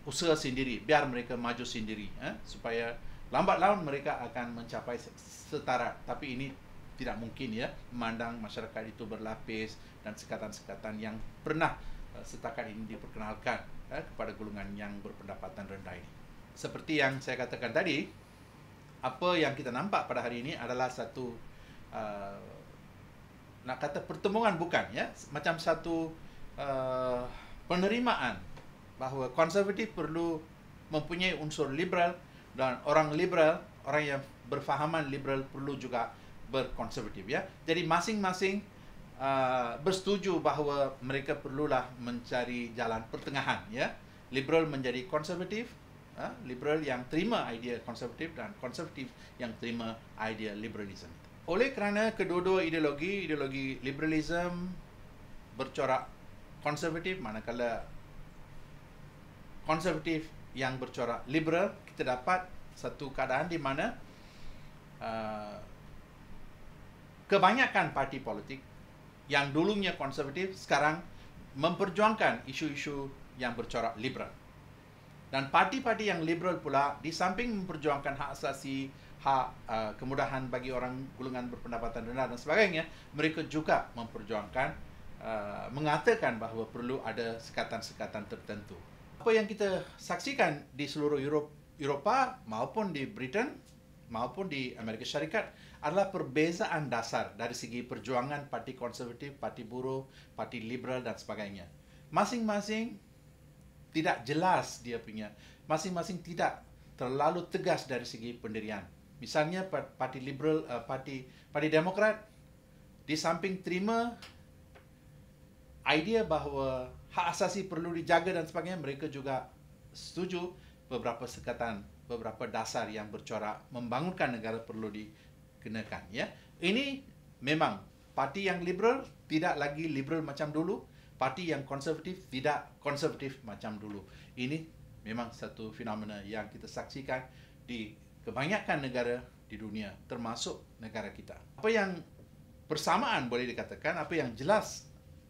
A: usaha sendiri biar mereka maju sendiri eh? supaya lambat laun mereka akan mencapai setara tapi ini tidak mungkin ya memandang masyarakat itu berlapis dan sekatan-sekatan yang pernah eh, setakat ini diperkenalkan eh, kepada golongan yang berpendapatan rendah ini seperti yang saya katakan tadi apa yang kita nampak pada hari ini adalah satu uh, nak kata pertemuan bukan ya macam satu uh, penerimaan bahawa konservatif perlu mempunyai unsur liberal dan orang liberal, orang yang berfahaman liberal perlu juga berkonservatif ya. Jadi masing-masing uh, bersetuju bahawa mereka perlulah mencari jalan pertengahan ya. Liberal menjadi konservatif, uh, liberal yang terima idea konservatif dan konservatif yang terima idea liberalism. Oleh kerana kedua-dua ideologi, ideologi liberalism bercorak konservatif manakala konservatif yang bercorak liberal kita dapat satu keadaan di mana uh, kebanyakan parti politik yang dulunya konservatif sekarang memperjuangkan isu-isu yang bercorak liberal dan parti-parti yang liberal pula di samping memperjuangkan hak asasi hak uh, kemudahan bagi orang golongan berpendapatan rendah dan sebagainya mereka juga memperjuangkan uh, mengatakan bahawa perlu ada sekatan-sekatan tertentu uh, apa yang kita saksikan di seluruh Europe, Eropah maupun di Britain maupun di Amerika Syarikat adalah perbezaan dasar dari segi perjuangan parti konservatif, parti buruh, parti liberal dan sebagainya. Masing-masing tidak jelas dia punya. Masing-masing tidak terlalu tegas dari segi pendirian. Misalnya parti liberal, uh, parti parti demokrat di samping terima idea bahawa hak asasi perlu dijaga dan sebagainya mereka juga setuju beberapa sekatan beberapa dasar yang bercorak membangunkan negara perlu dikenakan ya ini memang parti yang liberal tidak lagi liberal macam dulu parti yang konservatif tidak konservatif macam dulu ini memang satu fenomena yang kita saksikan di kebanyakan negara di dunia termasuk negara kita apa yang persamaan boleh dikatakan apa yang jelas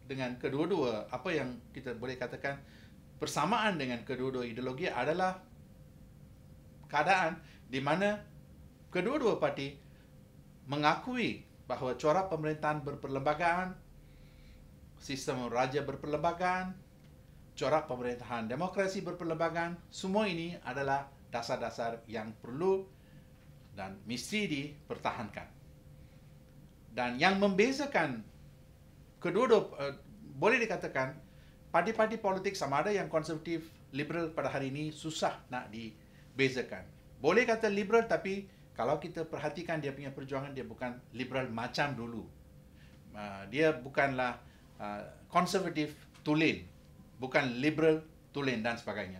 A: dengan kedua-dua apa yang kita boleh katakan persamaan dengan kedua-dua ideologi adalah keadaan di mana kedua-dua parti mengakui bahawa corak pemerintahan berperlembagaan sistem raja berperlembagaan corak pemerintahan demokrasi berperlembagaan semua ini adalah dasar-dasar yang perlu dan mesti dipertahankan dan yang membezakan kedua uh, boleh dikatakan parti-parti politik sama ada yang konservatif liberal pada hari ini susah nak dibezakan. Boleh kata liberal tapi kalau kita perhatikan dia punya perjuangan dia bukan liberal macam dulu. Uh, dia bukanlah ah, konservatif uh, tulen, bukan liberal tulen dan sebagainya.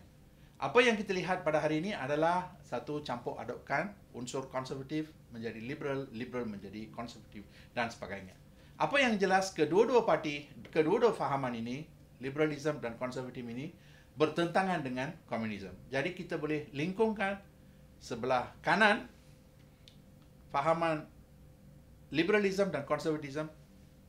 A: Apa yang kita lihat pada hari ini adalah satu campur adukkan unsur konservatif menjadi liberal, liberal menjadi konservatif dan sebagainya. Apa yang jelas kedua-dua parti, kedua-dua fahaman ini, liberalism dan konservatif ini bertentangan dengan komunisme. Jadi kita boleh lingkungkan sebelah kanan fahaman liberalism dan konservatism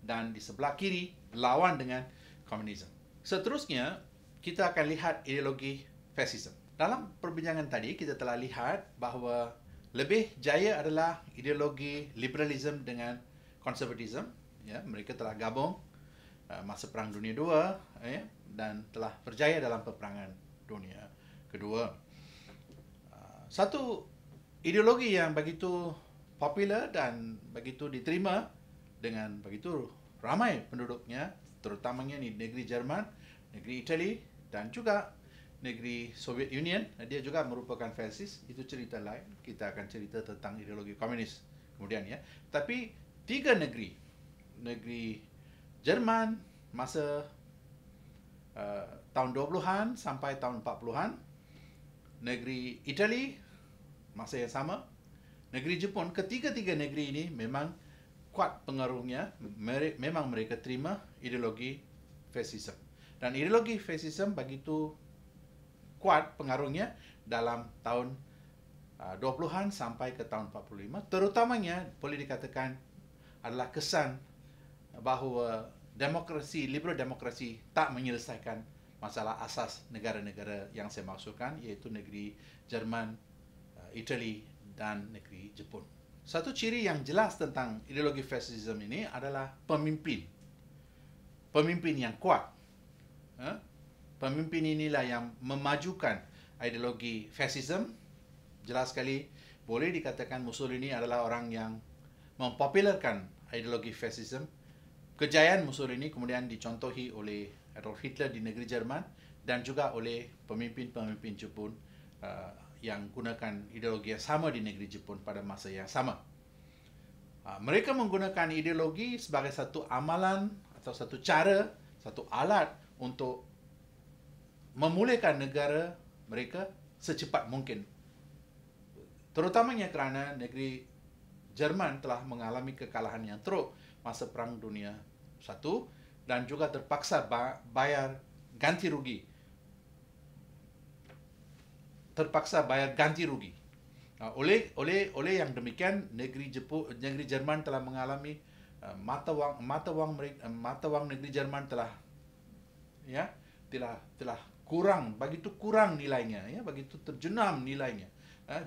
A: dan di sebelah kiri lawan dengan komunisme. Seterusnya kita akan lihat ideologi fasisme. Dalam perbincangan tadi kita telah lihat bahawa lebih jaya adalah ideologi liberalism dengan konservatism ya mereka telah gabung uh, masa perang dunia 2 uh, ya, dan telah berjaya dalam peperangan dunia kedua uh, satu ideologi yang begitu popular dan begitu diterima dengan begitu ramai penduduknya terutamanya di negeri Jerman, negeri Itali dan juga negeri Soviet Union uh, dia juga merupakan fasis itu cerita lain kita akan cerita tentang ideologi komunis kemudian ya tapi tiga negeri negeri Jerman masa uh, tahun 20-an sampai tahun 40-an. Negeri Itali masa yang sama. Negeri Jepun, ketiga-tiga negeri ini memang kuat pengaruhnya. Memang mereka terima ideologi fasisme. Dan ideologi fasisme begitu kuat pengaruhnya dalam tahun 20-an uh, sampai ke tahun 45 terutamanya boleh dikatakan adalah kesan bahawa demokrasi, liberal demokrasi tak menyelesaikan masalah asas negara-negara yang saya maksudkan iaitu negeri Jerman, uh, Itali dan negeri Jepun. Satu ciri yang jelas tentang ideologi fasisme ini adalah pemimpin. Pemimpin yang kuat. Pemimpin inilah yang memajukan ideologi fasisme. Jelas sekali boleh dikatakan Mussolini adalah orang yang mempopularkan ideologi fasisme kejayaan Mussolini kemudian dicontohi oleh Adolf Hitler di negeri Jerman dan juga oleh pemimpin-pemimpin Jepun uh, yang gunakan ideologi yang sama di negeri Jepun pada masa yang sama. Uh, mereka menggunakan ideologi sebagai satu amalan atau satu cara, satu alat untuk memulihkan negara mereka secepat mungkin. Terutamanya kerana negeri Jerman telah mengalami kekalahan yang teruk masa Perang Dunia satu dan juga terpaksa bayar ganti rugi terpaksa bayar ganti rugi oleh oleh oleh yang demikian negeri Jepun negeri Jerman telah mengalami eh, mata wang mata wang eh, mata wang negeri Jerman telah ya telah telah kurang begitu kurang nilainya ya begitu terjenam nilainya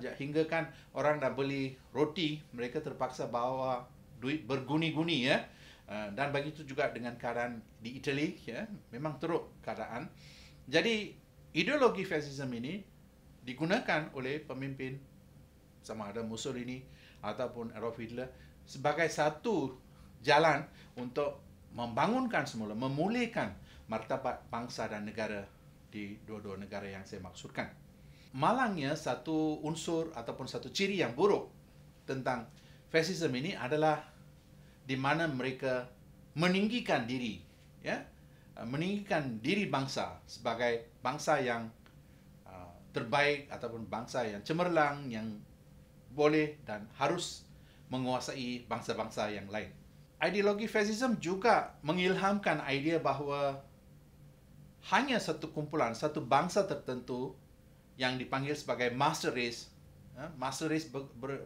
A: ya, hingga kan orang dah beli roti mereka terpaksa bawa duit berguni-guni ya Eh, dan begitu juga dengan keadaan di Itali ya memang teruk keadaan jadi ideologi fasisme ini digunakan oleh pemimpin sama ada Mussolini ataupun Adolf Hitler sebagai satu jalan untuk membangunkan semula memulihkan martabat bangsa dan negara di dua-dua negara yang saya maksudkan malangnya satu unsur ataupun satu ciri yang buruk tentang fasisme ini adalah di mana mereka meninggikan diri ya ah, meninggikan diri bangsa sebagai bangsa yang uh, terbaik ataupun bangsa yang cemerlang yang boleh dan harus menguasai bangsa-bangsa yang lain ideologi fasisme juga mengilhamkan idea bahawa hanya satu kumpulan satu bangsa tertentu yang dipanggil sebagai master race ya. master race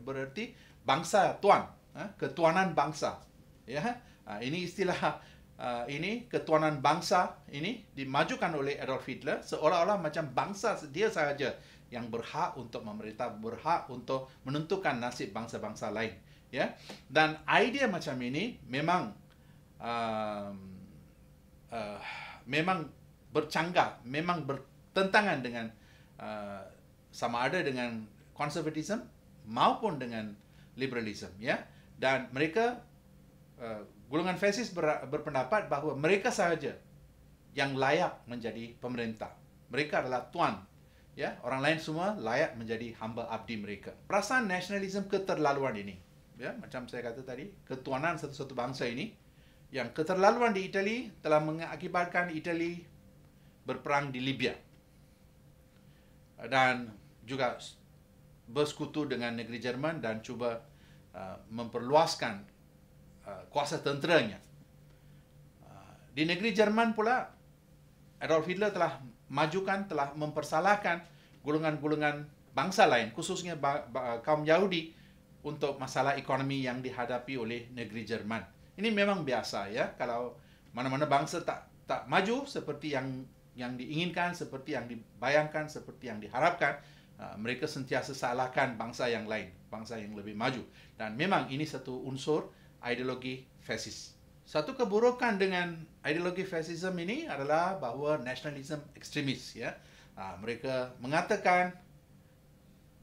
A: bererti bangsa tuan Ha? ketuanan bangsa ya ha? Ha, ini istilah ini ketuanan bangsa ini dimajukan oleh Adolf Hitler seolah-olah macam bangsa dia sahaja yang berhak untuk memerintah berhak untuk menentukan nasib bangsa-bangsa lain ya dan idea macam ini memang um, uh, memang bercanggah memang bertentangan dengan uh, sama ada dengan konservatisme maupun dengan liberalisme ya dan mereka uh, golongan fasis ber, berpendapat bahawa mereka sahaja yang layak menjadi pemerintah. Mereka adalah tuan. Ya, orang lain semua layak menjadi hamba abdi mereka. Perasaan nasionalisme keterlaluan ini, ya, macam saya kata tadi, ketuanan satu-satu bangsa ini yang keterlaluan di Itali telah mengakibatkan Itali berperang di Libya. Dan juga bersekutu dengan negeri Jerman dan cuba Uh, memperluaskan uh, kuasa tenteranya. Uh, di negeri Jerman pula, Adolf Hitler telah majukan, telah mempersalahkan golongan-golongan bangsa lain, khususnya ba- ba- kaum Yahudi, untuk masalah ekonomi yang dihadapi oleh negeri Jerman. Ini memang biasa ya, kalau mana-mana bangsa tak tak maju seperti yang yang diinginkan, seperti yang dibayangkan, seperti yang diharapkan, uh, mereka sentiasa salahkan bangsa yang lain bangsa yang lebih maju. Dan memang ini satu unsur ideologi fasis. Satu keburukan dengan ideologi fasisme ini adalah bahawa nasionalisme ekstremis. Ya. Ha, mereka mengatakan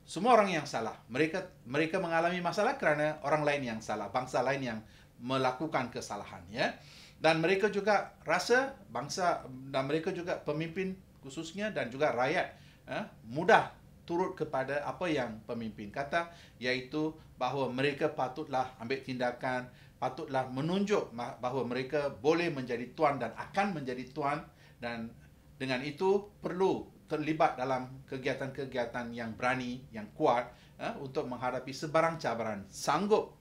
A: semua orang yang salah. Mereka mereka mengalami masalah kerana orang lain yang salah, bangsa lain yang melakukan kesalahan. Ya. Dan mereka juga rasa bangsa dan mereka juga pemimpin khususnya dan juga rakyat eh, mudah turut kepada apa yang pemimpin kata iaitu bahawa mereka patutlah ambil tindakan patutlah menunjuk bahawa mereka boleh menjadi tuan dan akan menjadi tuan dan dengan itu perlu terlibat dalam kegiatan-kegiatan yang berani yang kuat eh, untuk menghadapi sebarang cabaran sanggup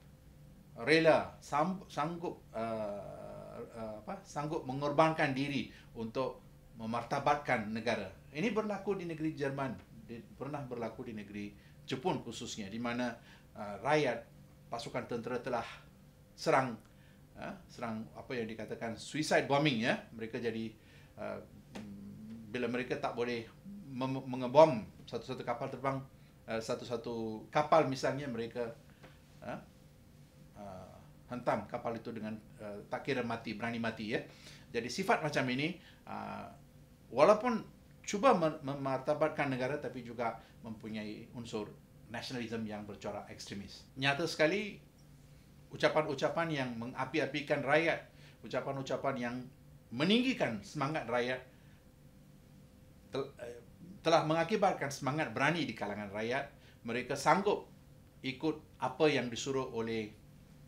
A: rela sanggup uh, apa sanggup mengorbankan diri untuk memartabatkan negara ini berlaku di negeri Jerman pernah berlaku di negeri Jepun khususnya di mana uh, rakyat pasukan tentera telah serang uh, serang apa yang dikatakan suicide bombing ya mereka jadi uh, bila mereka tak boleh mengebom satu-satu kapal terbang uh, satu-satu kapal misalnya mereka uh, uh, hentam kapal itu dengan uh, tak kira mati berani mati ya. Jadi sifat macam ini uh, walaupun cuba memartabatkan negara tapi juga mempunyai unsur nasionalisme yang bercorak ekstremis. Nyata sekali ucapan-ucapan yang mengapi-apikan rakyat, ucapan-ucapan yang meninggikan semangat rakyat eh, telah mengakibatkan semangat berani di kalangan rakyat. Mereka sanggup ikut apa yang disuruh oleh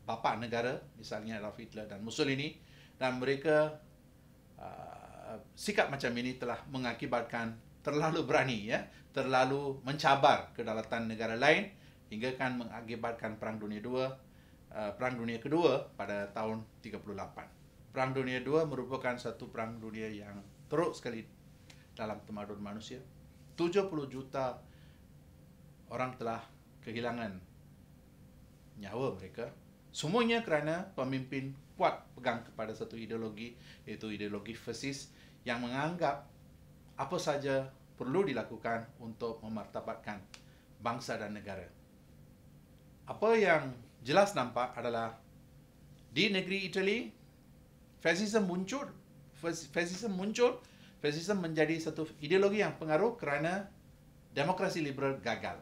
A: bapa negara, misalnya Adolf lah Hitler dan Mussolini dan mereka ah, Uh, sikap macam ini telah mengakibatkan terlalu berani ya terlalu mencabar kedaulatan negara lain hingga kan mengakibatkan perang dunia 2 uh, perang dunia kedua pada tahun 38 perang dunia 2 merupakan satu perang dunia yang teruk sekali dalam temadun manusia 70 juta orang telah kehilangan nyawa mereka semuanya kerana pemimpin kuat pegang kepada satu ideologi iaitu ideologi fasis yang menganggap apa saja perlu dilakukan untuk memartabatkan bangsa dan negara. Apa yang jelas nampak adalah di negeri Itali fasisme muncul fasisme muncul fasisme menjadi satu ideologi yang pengaruh kerana demokrasi liberal gagal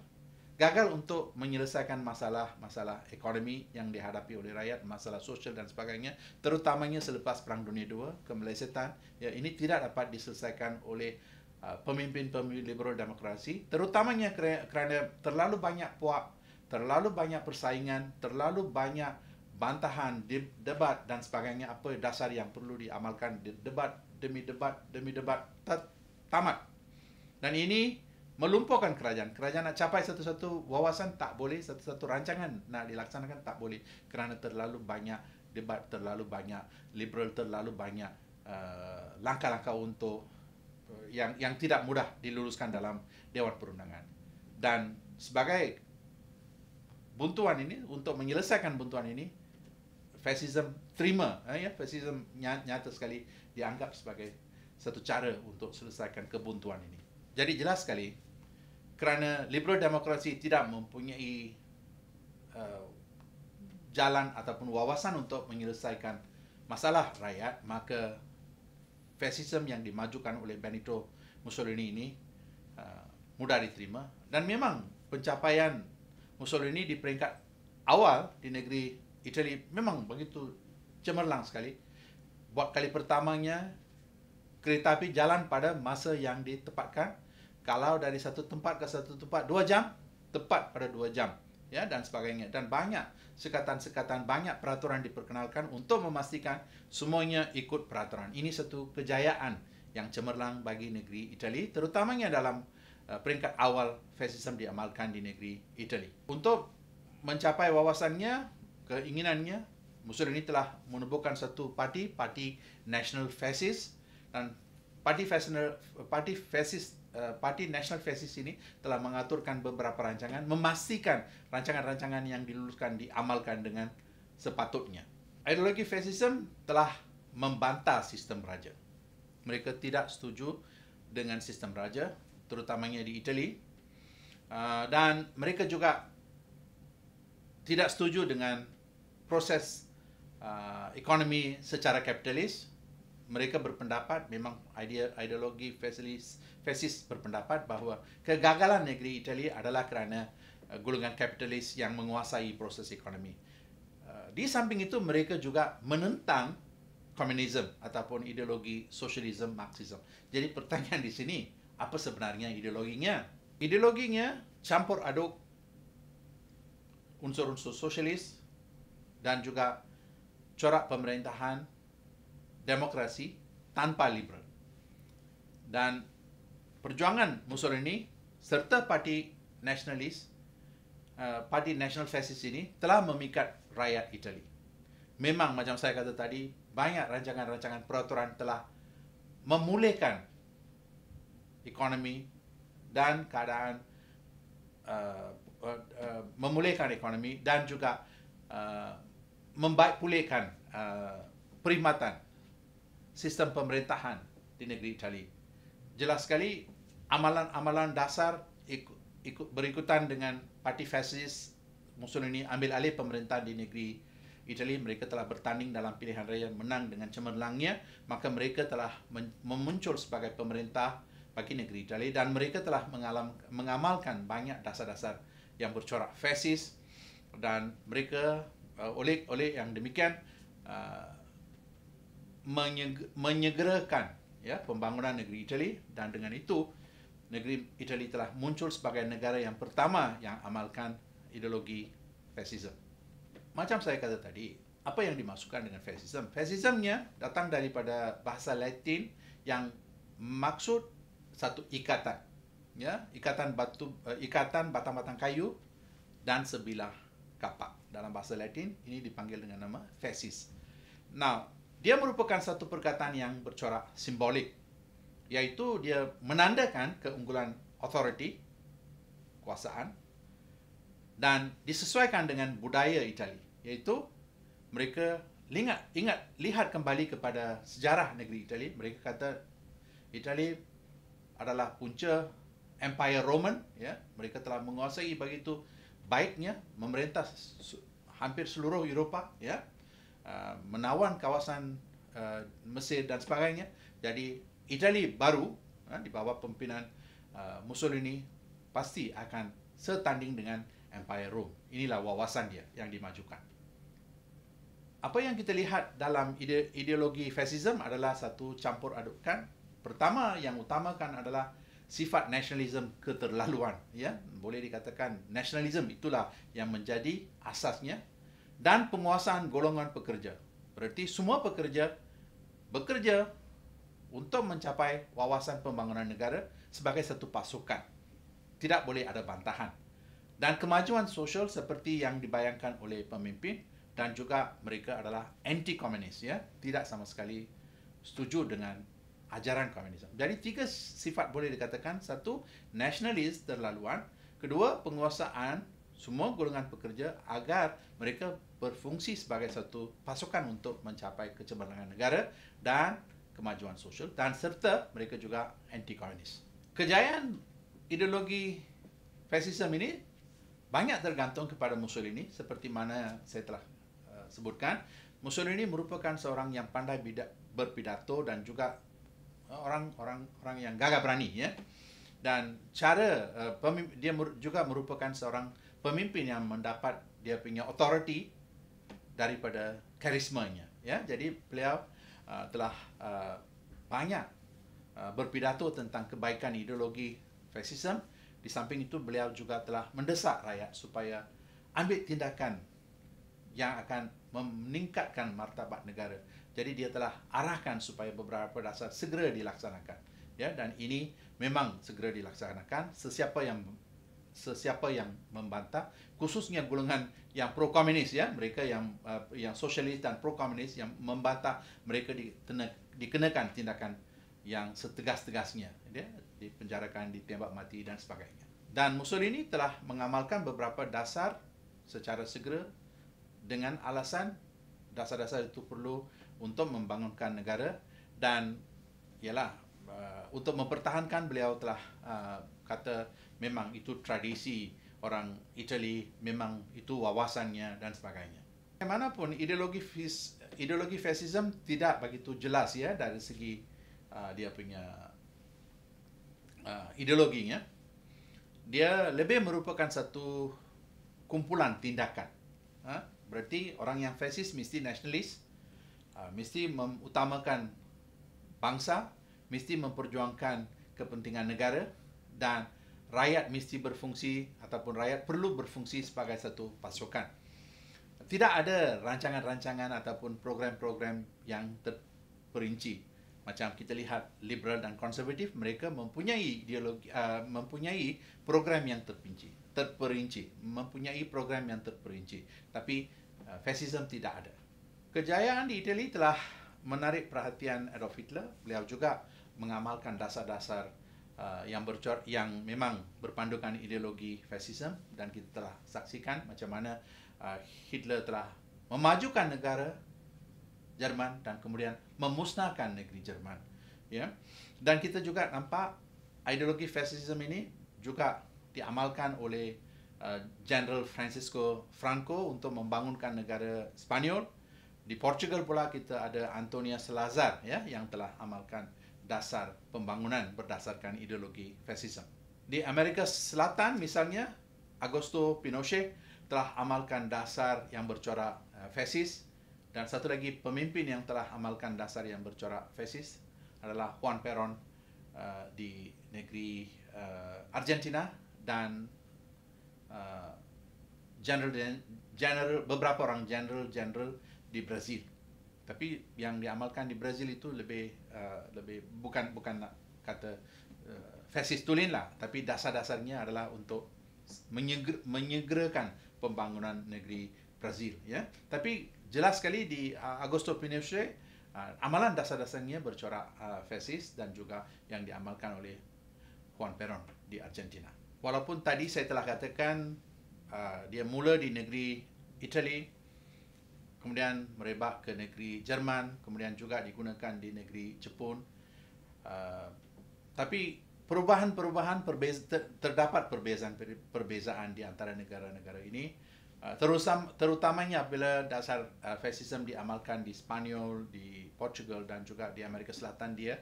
A: gagal untuk menyelesaikan masalah-masalah ekonomi yang dihadapi oleh rakyat, masalah sosial dan sebagainya, terutamanya selepas Perang Dunia II, kemelesetan, ya, ini tidak dapat diselesaikan oleh uh, pemimpin-pemimpin liberal demokrasi, terutamanya kerana terlalu banyak puak, terlalu banyak persaingan, terlalu banyak bantahan, debat dan sebagainya, apa dasar yang perlu diamalkan, debat demi debat demi debat, tamat. Dan ini melumpuhkan kerajaan. Kerajaan nak capai satu-satu wawasan tak boleh, satu-satu rancangan nak dilaksanakan tak boleh kerana terlalu banyak debat, terlalu banyak liberal, terlalu banyak uh, langkah-langkah untuk uh, yang yang tidak mudah diluluskan dalam Dewan Perundangan. Dan sebagai buntuan ini untuk menyelesaikan buntuan ini fasisme terima eh, ya fasisme nyata sekali dianggap sebagai satu cara untuk selesaikan kebuntuan ini jadi jelas sekali kerana liberal demokrasi tidak mempunyai uh, jalan ataupun wawasan untuk menyelesaikan masalah rakyat, maka fasisme yang dimajukan oleh Benito Mussolini ini uh, mudah diterima dan memang pencapaian Mussolini di peringkat awal di negeri Itali memang begitu cemerlang sekali buat kali pertamanya kereta api jalan pada masa yang ditepatkan kalau dari satu tempat ke satu tempat dua jam tepat pada dua jam ya dan sebagainya dan banyak sekatan-sekatan banyak peraturan diperkenalkan untuk memastikan semuanya ikut peraturan ini satu kejayaan yang cemerlang bagi negeri Itali terutamanya dalam eh, peringkat awal fasisme diamalkan di negeri Itali untuk mencapai wawasannya keinginannya Mussolini telah menubuhkan satu parti parti National Fascist dan parti fascist eh, parti fascist Eh, parti National Fascist ini telah mengaturkan beberapa rancangan, memastikan rancangan-rancangan yang diluluskan diamalkan dengan sepatutnya. Ideologi fascism telah membantah sistem raja. Mereka tidak setuju dengan sistem raja, terutamanya di Itali. Eh, dan mereka juga tidak setuju dengan proses eh, ekonomi secara kapitalis mereka berpendapat memang idea ideologi fasis fasis berpendapat bahawa kegagalan negeri Itali adalah kerana uh, golongan kapitalis yang menguasai proses ekonomi. Uh, di samping itu mereka juga menentang komunisme ataupun ideologi sosialisme marxisme. Jadi pertanyaan di sini apa sebenarnya ideologinya? Ideologinya campur aduk unsur-unsur sosialis dan juga corak pemerintahan demokrasi tanpa liberal. Dan perjuangan Mussolini serta parti nasionalis, uh, parti nasional fasis ini telah memikat rakyat Itali. Memang macam saya kata tadi, banyak rancangan-rancangan peraturan telah memulihkan ekonomi dan keadaan uh, uh, memulihkan ekonomi dan juga uh, membaik pulihkan uh, perkhidmatan sistem pemerintahan di negeri Itali. Jelas sekali amalan-amalan dasar ikut, ikut berikutan dengan parti fasis Mussolini ambil alih pemerintah di negeri Itali. Mereka telah bertanding dalam pilihan raya menang dengan cemerlangnya, maka mereka telah memuncul sebagai pemerintah bagi negeri Itali dan mereka telah mengalam, mengamalkan banyak dasar-dasar yang bercorak fasis dan mereka uh, oleh oleh yang demikian uh, menyegerakan ya pembangunan negeri Itali dan dengan itu negeri Itali telah muncul sebagai negara yang pertama yang amalkan ideologi fasisme. Macam saya kata tadi, apa yang dimasukkan dengan fasisme? Fasismenya datang daripada bahasa Latin yang maksud satu ikatan ya ikatan batu eh, ikatan batang-batang kayu dan sebilah kapak dalam bahasa Latin ini dipanggil dengan nama fasis. Now, dia merupakan satu perkataan yang bercorak simbolik iaitu dia menandakan keunggulan authority kuasaan dan disesuaikan dengan budaya Itali iaitu mereka ingat ingat lihat kembali kepada sejarah negeri Itali mereka kata Itali adalah punca Empire Roman ya mereka telah menguasai begitu baiknya memerintah hampir seluruh Eropah ya Uh, menawan kawasan uh, Mesir dan sebagainya. Jadi Itali baru uh, di bawah pimpinan uh, Mussolini pasti akan setanding dengan Empire Rome. Inilah wawasan dia yang dimajukan. Apa yang kita lihat dalam ide- ideologi fasisme adalah satu campur adukkan. Pertama yang utamakan adalah sifat nasionalisme keterlaluan ya boleh dikatakan nasionalisme itulah yang menjadi asasnya dan penguasaan golongan pekerja. Berarti semua pekerja bekerja untuk mencapai wawasan pembangunan negara sebagai satu pasukan. Tidak boleh ada bantahan. Dan kemajuan sosial seperti yang dibayangkan oleh pemimpin dan juga mereka adalah anti-komunis. Ya? Tidak sama sekali setuju dengan ajaran komunisme. Jadi tiga sifat boleh dikatakan. Satu, nasionalis terlaluan. Kedua, penguasaan semua golongan pekerja agar mereka berfungsi sebagai satu pasukan untuk mencapai kecemerlangan negara dan kemajuan sosial dan serta mereka juga anti-kolonis. Kejayaan ideologi fasisme ini banyak tergantung kepada Mussolini seperti mana saya telah uh, sebutkan. Mussolini merupakan seorang yang pandai bidak, berpidato dan juga orang-orang eh, orang yang gagah berani ya. Dan cara uh, dia mer- juga merupakan seorang pemimpin yang mendapat dia punya authority daripada karismanya ya jadi beliau uh, telah uh, banyak uh, berpidato tentang kebaikan ideologi fasisme di samping itu beliau juga telah mendesak rakyat supaya ambil tindakan yang akan meningkatkan martabat negara jadi dia telah arahkan supaya beberapa dasar segera dilaksanakan ya dan ini memang segera dilaksanakan sesiapa yang sesiapa yang membantah khususnya golongan yang pro komunis ya mereka yang uh, yang sosialis dan pro komunis yang membantah mereka ditene, dikenakan tindakan yang setegas-tegasnya ya dipenjarakan ditembak mati dan sebagainya dan musul ini telah mengamalkan beberapa dasar secara segera dengan alasan dasar-dasar itu perlu untuk membangunkan negara dan ialah uh, untuk mempertahankan beliau telah uh, kata memang itu tradisi orang Itali, memang itu wawasannya dan sebagainya. Bagaimanapun ideologi fis, ideologi fasisme tidak begitu jelas ya dari segi uh, dia punya uh, ideologinya. Dia lebih merupakan satu kumpulan tindakan. Ha? Berarti orang yang fasis mesti nasionalis, uh, mesti memutamakan bangsa, mesti memperjuangkan kepentingan negara dan rakyat mesti berfungsi ataupun rakyat perlu berfungsi sebagai satu pasukan. Tidak ada rancangan-rancangan ataupun program-program yang terperinci. Macam kita lihat liberal dan konservatif, mereka mempunyai ideologi, uh, mempunyai program yang terperinci, terperinci, mempunyai program yang terperinci. Tapi uh, ah, fasisme tidak ada. Kejayaan di Itali telah menarik perhatian Adolf Hitler. Beliau juga mengamalkan dasar-dasar uh, yang bercor yang memang berpandukan ideologi fasisme dan kita telah saksikan macam mana uh, Hitler telah memajukan negara Jerman dan kemudian memusnahkan negeri Jerman ya dan kita juga nampak ideologi fasisme ini juga diamalkan oleh uh, General Francisco Franco untuk membangunkan negara Spanyol di Portugal pula kita ada Antonia Salazar ya yang telah amalkan dasar pembangunan berdasarkan ideologi fasisme. Di Amerika Selatan misalnya, Augusto Pinochet telah amalkan dasar yang bercorak eh, fasis dan satu lagi pemimpin yang telah amalkan dasar yang bercorak fasis adalah Juan Perón uh, di negeri uh, Argentina dan uh, general general beberapa orang general general di Brazil tapi yang diamalkan di Brazil itu lebih uh, lebih bukan bukan nak kata uh, fasis tulen lah tapi dasar-dasarnya adalah untuk menyegr- menyegerakan pembangunan negeri Brazil ya tapi jelas sekali di uh, Augusto Pinochet uh, amalan dasar-dasarnya bercorak uh, fasis dan juga yang diamalkan oleh Juan Perón di Argentina walaupun tadi saya telah katakan uh, dia mula di negeri Italy kemudian merebak ke negeri Jerman, kemudian juga digunakan di negeri Jepun. Uh, tapi perubahan-perubahan perbeza, ter, terdapat perbezaan-perbezaan di antara negara-negara ini. Uh, terusam, terutamanya bila dasar uh, fasism diamalkan di Spanyol, di Portugal dan juga di Amerika Selatan dia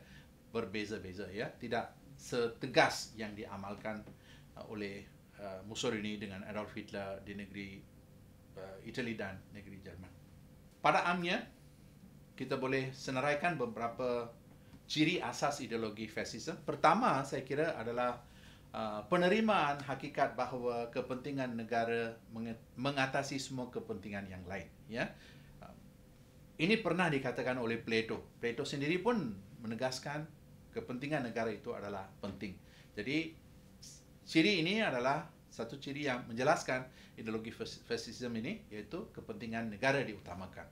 A: berbeza-beza ya, tidak setegas yang diamalkan uh, oleh uh, Mussolini dengan Adolf Hitler di negeri uh, Italy dan negeri Jerman pada amnya kita boleh senaraikan beberapa ciri asas ideologi fasisme. Pertama, saya kira adalah uh, penerimaan hakikat bahawa kepentingan negara mengatasi semua kepentingan yang lain, ya. Uh, ini pernah dikatakan oleh Plato. Plato sendiri pun menegaskan kepentingan negara itu adalah penting. Jadi ciri ini adalah satu ciri yang menjelaskan ideologi fasisme ini iaitu kepentingan negara diutamakan.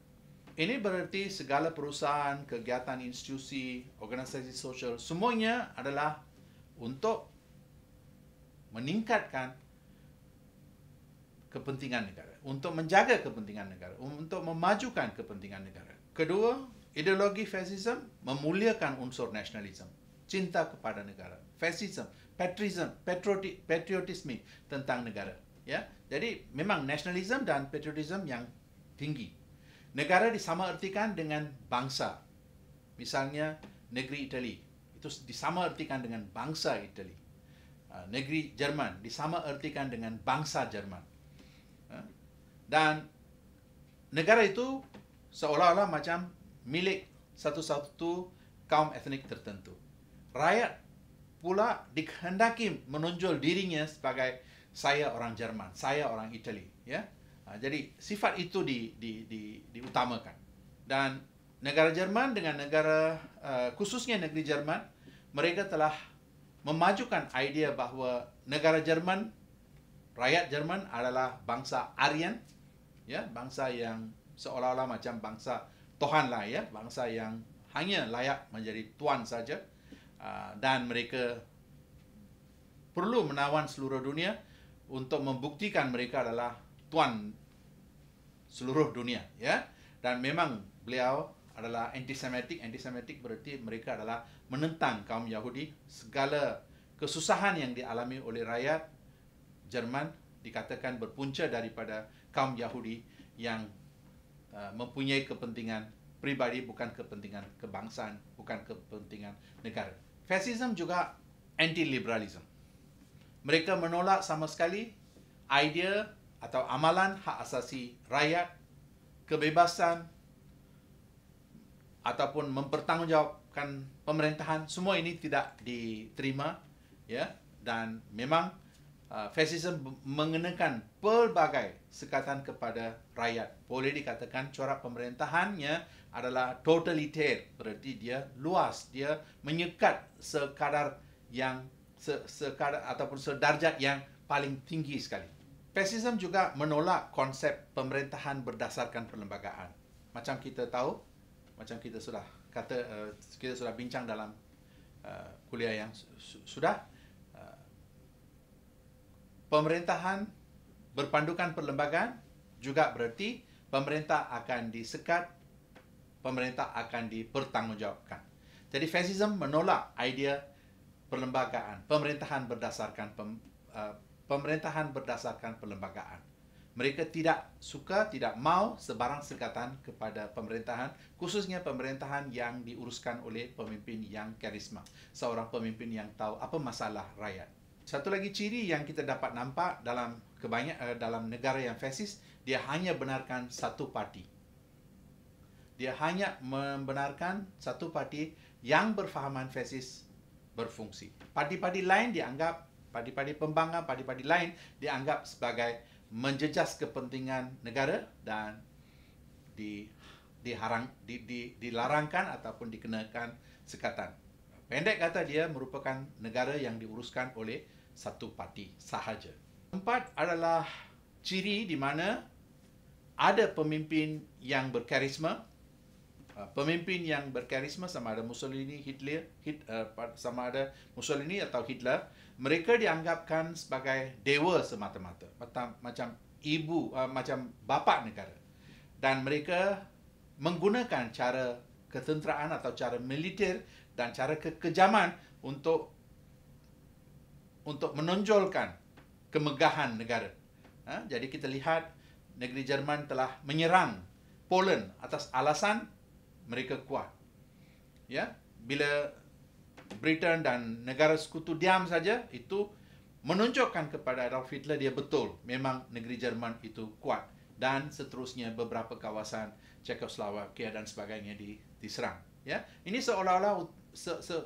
A: Ini bererti segala perusahaan, kegiatan institusi, organisasi sosial semuanya adalah untuk meningkatkan kepentingan negara, untuk menjaga kepentingan negara, untuk memajukan kepentingan negara. Kedua, ideologi fasisme memuliakan unsur nasionalisme, cinta kepada negara. Fasisme patriotism, patrioti, patriotism tentang negara. Ya, jadi memang nationalism dan patriotism yang tinggi. Negara disamaertikan dengan bangsa. Misalnya negeri Itali itu disamaertikan dengan bangsa Itali. Ha, negeri Jerman disamaertikan dengan bangsa Jerman. Ha? Dan negara itu seolah-olah macam milik satu-satu kaum etnik tertentu. Rakyat pula dikehendaki menonjol dirinya sebagai saya orang Jerman, saya orang Itali, ya. Ha, jadi sifat itu di di di diutamakan. Dan negara Jerman dengan negara eh, khususnya negeri Jerman, mereka telah memajukan idea bahawa negara Jerman rakyat Jerman adalah bangsa Aryan, ya, bangsa yang seolah-olah macam bangsa Tuhan lah ya, bangsa yang hanya layak menjadi tuan saja. Ah, dan mereka perlu menawan seluruh dunia untuk membuktikan mereka adalah tuan seluruh dunia ya dan memang beliau adalah antisemitik antisemitik bererti mereka adalah menentang kaum Yahudi segala kesusahan yang dialami oleh rakyat Jerman dikatakan berpunca daripada kaum Yahudi yang uh, mempunyai kepentingan pribadi bukan kepentingan kebangsaan bukan kepentingan negara Fascism juga anti-liberalism. Mereka menolak sama sekali idea atau amalan hak asasi rakyat, kebebasan ataupun mempertanggungjawabkan pemerintahan. Semua ini tidak diterima ya dan memang uh, mengenakan pelbagai sekatan kepada rakyat. Boleh dikatakan corak pemerintahannya adalah totaliter, berarti dia luas, dia menyekat sekadar yang se, sekadar ataupun sedarjat yang paling tinggi sekali. Fasisme juga menolak konsep pemerintahan berdasarkan perlembagaan. Macam kita tahu, macam kita sudah kata eh, kita sudah bincang dalam eh, kuliah yang sudah pemerintahan berpandukan perlembagaan juga bererti pemerintah akan disekat, pemerintah akan dipertanggungjawabkan. Jadi fasism menolak idea perlembagaan, pemerintahan berdasarkan pem, uh, pemerintahan berdasarkan perlembagaan. Mereka tidak suka, tidak mahu sebarang sekatan kepada pemerintahan, khususnya pemerintahan yang diuruskan oleh pemimpin yang karisma, seorang pemimpin yang tahu apa masalah rakyat. Satu lagi ciri yang kita dapat nampak dalam kebanyak uh, dalam negara yang fasis, dia hanya benarkan satu parti. Dia hanya membenarkan satu parti yang berfahaman fasis berfungsi. Parti-parti lain dianggap parti-parti pembangkang, parti-parti lain dianggap sebagai menjejas kepentingan negara dan di diharang di, di dilarangkan ataupun dikenakan sekatan. Pendek kata dia merupakan negara yang diuruskan oleh satu parti sahaja. Empat adalah ciri di mana ada pemimpin yang berkarisma. Uh, pemimpin yang berkarisma sama ada Mussolini, Hitler, Hit, uh, sama ada Mussolini atau Hitler, mereka dianggapkan sebagai dewa semata-mata, macam ibu, uh, macam bapa negara. Dan mereka menggunakan cara ketenteraan atau cara militer dan cara kekejaman untuk untuk menonjolkan kemegahan negara. Ha? Jadi kita lihat negeri Jerman telah menyerang Poland atas alasan mereka kuat. Ya, bila Britain dan negara sekutu diam saja itu menunjukkan kepada Adolf Hitler dia betul memang negeri Jerman itu kuat dan seterusnya beberapa kawasan Czechoslovakia dan sebagainya diserang ya ini seolah-olah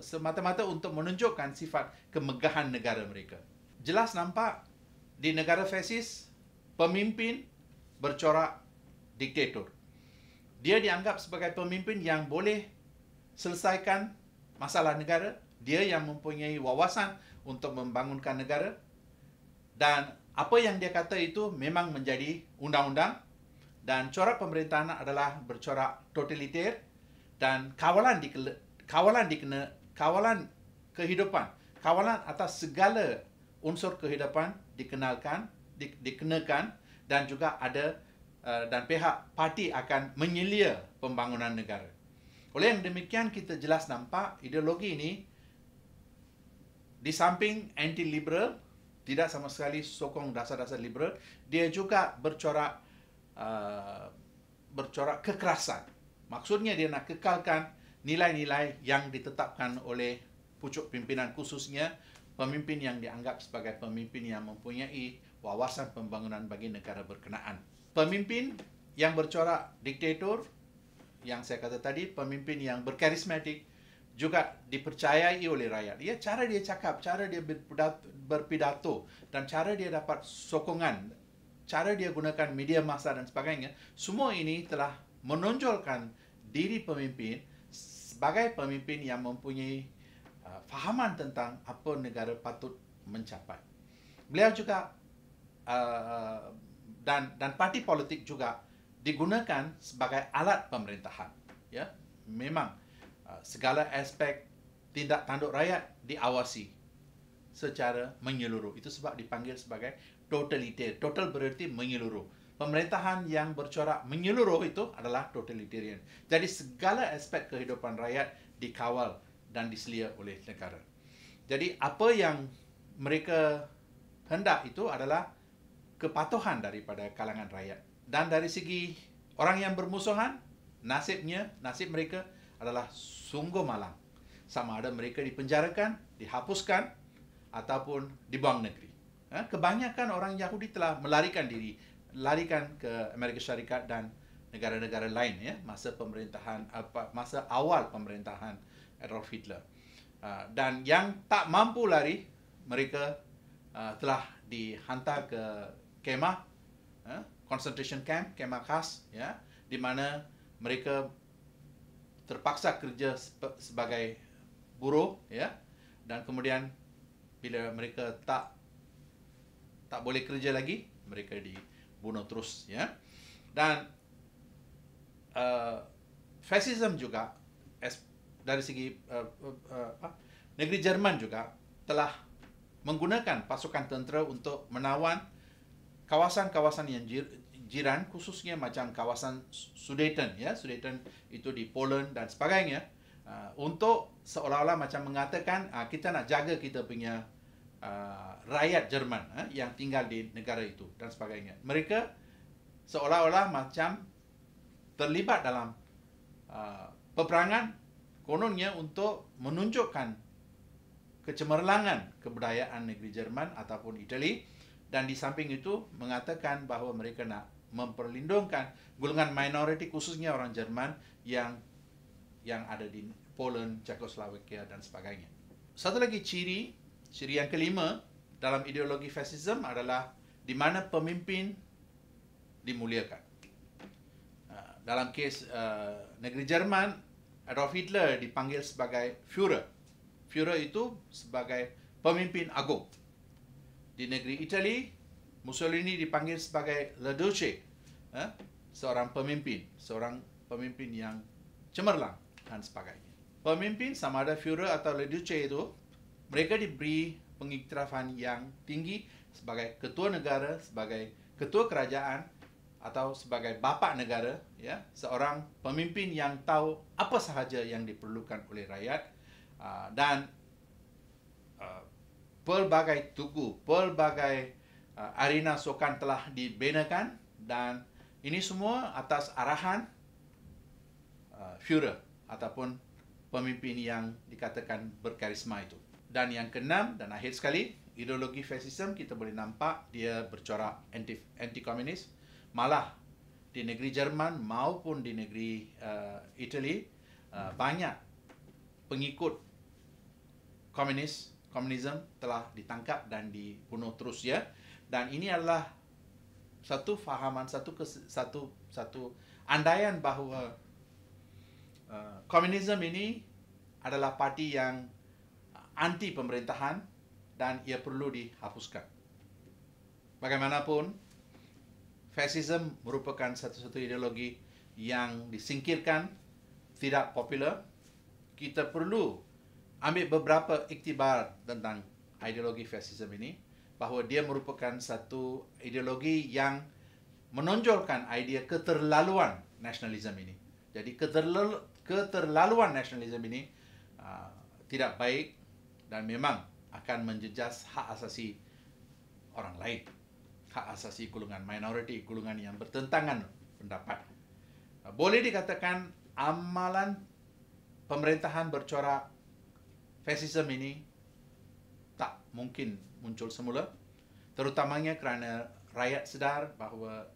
A: semata-mata untuk menunjukkan sifat kemegahan negara mereka. Jelas nampak di negara fasis, pemimpin bercorak diktator. Dia dianggap sebagai pemimpin yang boleh selesaikan masalah negara. Dia yang mempunyai wawasan untuk membangunkan negara. Dan apa yang dia kata itu memang menjadi undang-undang. Dan corak pemerintahan adalah bercorak totaliter dan kawalan dikele- kawalan dikena kawalan kehidupan kawalan atas segala unsur kehidupan dikenalkan di, dikenakan dan juga ada uh, dan pihak parti akan menyelia pembangunan negara oleh yang demikian kita jelas nampak ideologi ini di samping anti liberal tidak sama sekali sokong dasar-dasar liberal dia juga bercorak uh, bercorak kekerasan maksudnya dia nak kekalkan nilai-nilai yang ditetapkan oleh pucuk pimpinan khususnya pemimpin yang dianggap sebagai pemimpin yang mempunyai wawasan pembangunan bagi negara berkenaan. Pemimpin yang bercorak diktator yang saya kata tadi, pemimpin yang berkarismatik juga dipercayai oleh rakyat. Ya, cara dia cakap, cara dia berpidato dan cara dia dapat sokongan, cara dia gunakan media massa dan sebagainya, semua ini telah menonjolkan diri pemimpin sebagai pemimpin yang mempunyai uh, fahaman tentang apa negara patut mencapai. Beliau juga uh, dan dan parti politik juga digunakan sebagai alat pemerintahan. Ya, memang uh, segala aspek tindak tanduk rakyat diawasi secara menyeluruh. Itu sebab dipanggil sebagai totaliter. Total berarti menyeluruh pemerintahan yang bercorak menyeluruh itu adalah totalitarian. Jadi segala aspek kehidupan rakyat dikawal dan diselia oleh negara. Jadi apa yang mereka hendak itu adalah kepatuhan daripada kalangan rakyat. Dan dari segi orang yang bermusuhan, nasibnya, nasib mereka adalah sungguh malang. Sama ada mereka dipenjarakan, dihapuskan ataupun dibuang negeri. Ha? Kebanyakan orang Yahudi telah melarikan diri larikan ke Amerika Syarikat dan negara-negara lain ya masa pemerintahan apa masa awal pemerintahan Adolf Hitler. Ah, dan yang tak mampu lari mereka ah, telah dihantar ke kemah ah, concentration camp, kemah khas ya di mana mereka terpaksa kerja sebagai buruh ya dan kemudian bila mereka tak tak boleh kerja lagi mereka di bunuh terus ya dan uh, fasism juga es, dari segi uh, uh, uh, apa, negeri Jerman juga telah menggunakan pasukan tentera untuk menawan kawasan-kawasan yang jir, jiran khususnya macam kawasan Sudeten ya Sudeten itu di Poland dan sebagainya uh, untuk seolah-olah macam mengatakan uh, kita nak jaga kita punya uh, rakyat Jerman uh, yang tinggal di negara itu dan sebagainya. Mereka seolah-olah macam terlibat dalam uh, peperangan kononnya untuk menunjukkan kecemerlangan kebudayaan negeri Jerman ataupun Itali dan di samping itu mengatakan bahawa mereka nak memperlindungkan golongan minoriti khususnya orang Jerman yang yang ada di Poland, Czechoslovakia dan sebagainya. Satu lagi ciri Ciri yang kelima dalam ideologi fasisme adalah di mana pemimpin dimuliakan. Ha, dalam kes uh, negeri Jerman, Adolf Hitler dipanggil sebagai Führer. Führer itu sebagai pemimpin agung. Di negeri Itali, Mussolini dipanggil sebagai Le Duce. Eh? Seorang pemimpin. Seorang pemimpin yang cemerlang dan sebagainya. Pemimpin sama ada Führer atau Le Duce itu mereka diberi pengiktirafan yang tinggi sebagai ketua negara, sebagai ketua kerajaan atau sebagai bapa negara, ya, seorang pemimpin yang tahu apa sahaja yang diperlukan oleh rakyat ah, dan ah, pelbagai tugu, pelbagai ah, arena sokan telah dibinakan dan ini semua atas arahan Führer ataupun pemimpin yang dikatakan berkarisma itu. Dan yang keenam dan akhir sekali, ideologi fasisme kita boleh nampak dia bercorak anti-komunis. Malah di negeri Jerman maupun di negeri uh, Itali, uh, banyak pengikut komunis, komunisme telah ditangkap dan dibunuh terus ya. Dan ini adalah satu fahaman, satu satu satu andaian bahawa uh, komunisme ini adalah parti yang anti pemerintahan dan ia perlu dihapuskan. Bagaimanapun, fasism merupakan satu-satu ideologi yang disingkirkan, tidak popular. Kita perlu ambil beberapa iktibar tentang ideologi fasism ini bahawa dia merupakan satu ideologi yang menonjolkan idea keterlaluan nasionalisme ini. Jadi keterlaluan nasionalisme ini uh, tidak baik dan memang akan menjejas hak asasi orang lain. Hak asasi golongan minoriti, golongan yang bertentangan pendapat. Boleh dikatakan amalan pemerintahan bercorak fasisme ini tak mungkin muncul semula. Terutamanya kerana rakyat sedar bahawa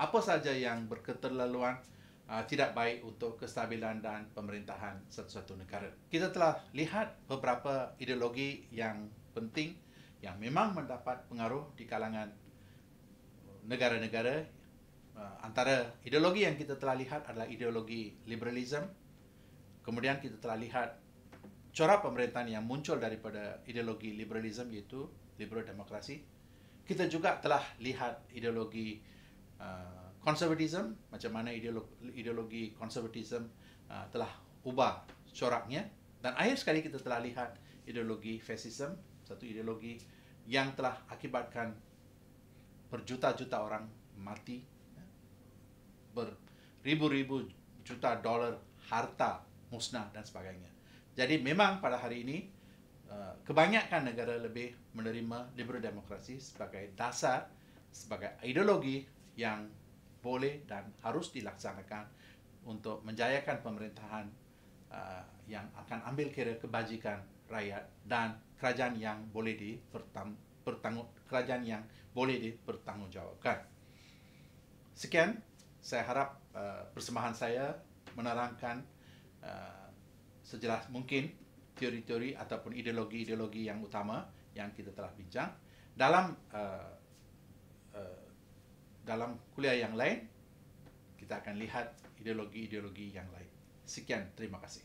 A: apa saja yang berketerlaluan, Ah, tidak baik untuk kestabilan dan pemerintahan satu-satu negara. Kita telah lihat beberapa ideologi yang penting yang memang mendapat pengaruh di kalangan negara-negara. Ah, antara ideologi yang kita telah lihat adalah ideologi liberalisme. Kemudian kita telah lihat corak pemerintahan yang muncul daripada ideologi liberalisme iaitu liberal demokrasi. Kita juga telah lihat ideologi uh, konservatism macam mana ideologi, ideologi konservatism uh, telah ubah coraknya dan akhir sekali kita telah lihat ideologi fasism satu ideologi yang telah akibatkan berjuta-juta orang mati ya. beribu-ribu juta dolar harta musnah dan sebagainya jadi memang pada hari ini uh, kebanyakan negara lebih menerima liberal demokrasi sebagai dasar sebagai ideologi yang boleh dan harus dilaksanakan untuk menjayakan pemerintahan uh, yang akan ambil kira kebajikan rakyat dan kerajaan yang boleh dipertanggung kerajaan yang boleh dipertanggungjawabkan. Sekian, saya harap uh, persembahan saya menerangkan uh, sejelas mungkin teori-teori ataupun ideologi-ideologi yang utama yang kita telah bincang dalam uh, dalam kuliah yang lain kita akan lihat ideologi-ideologi yang lain. Sekian, terima kasih.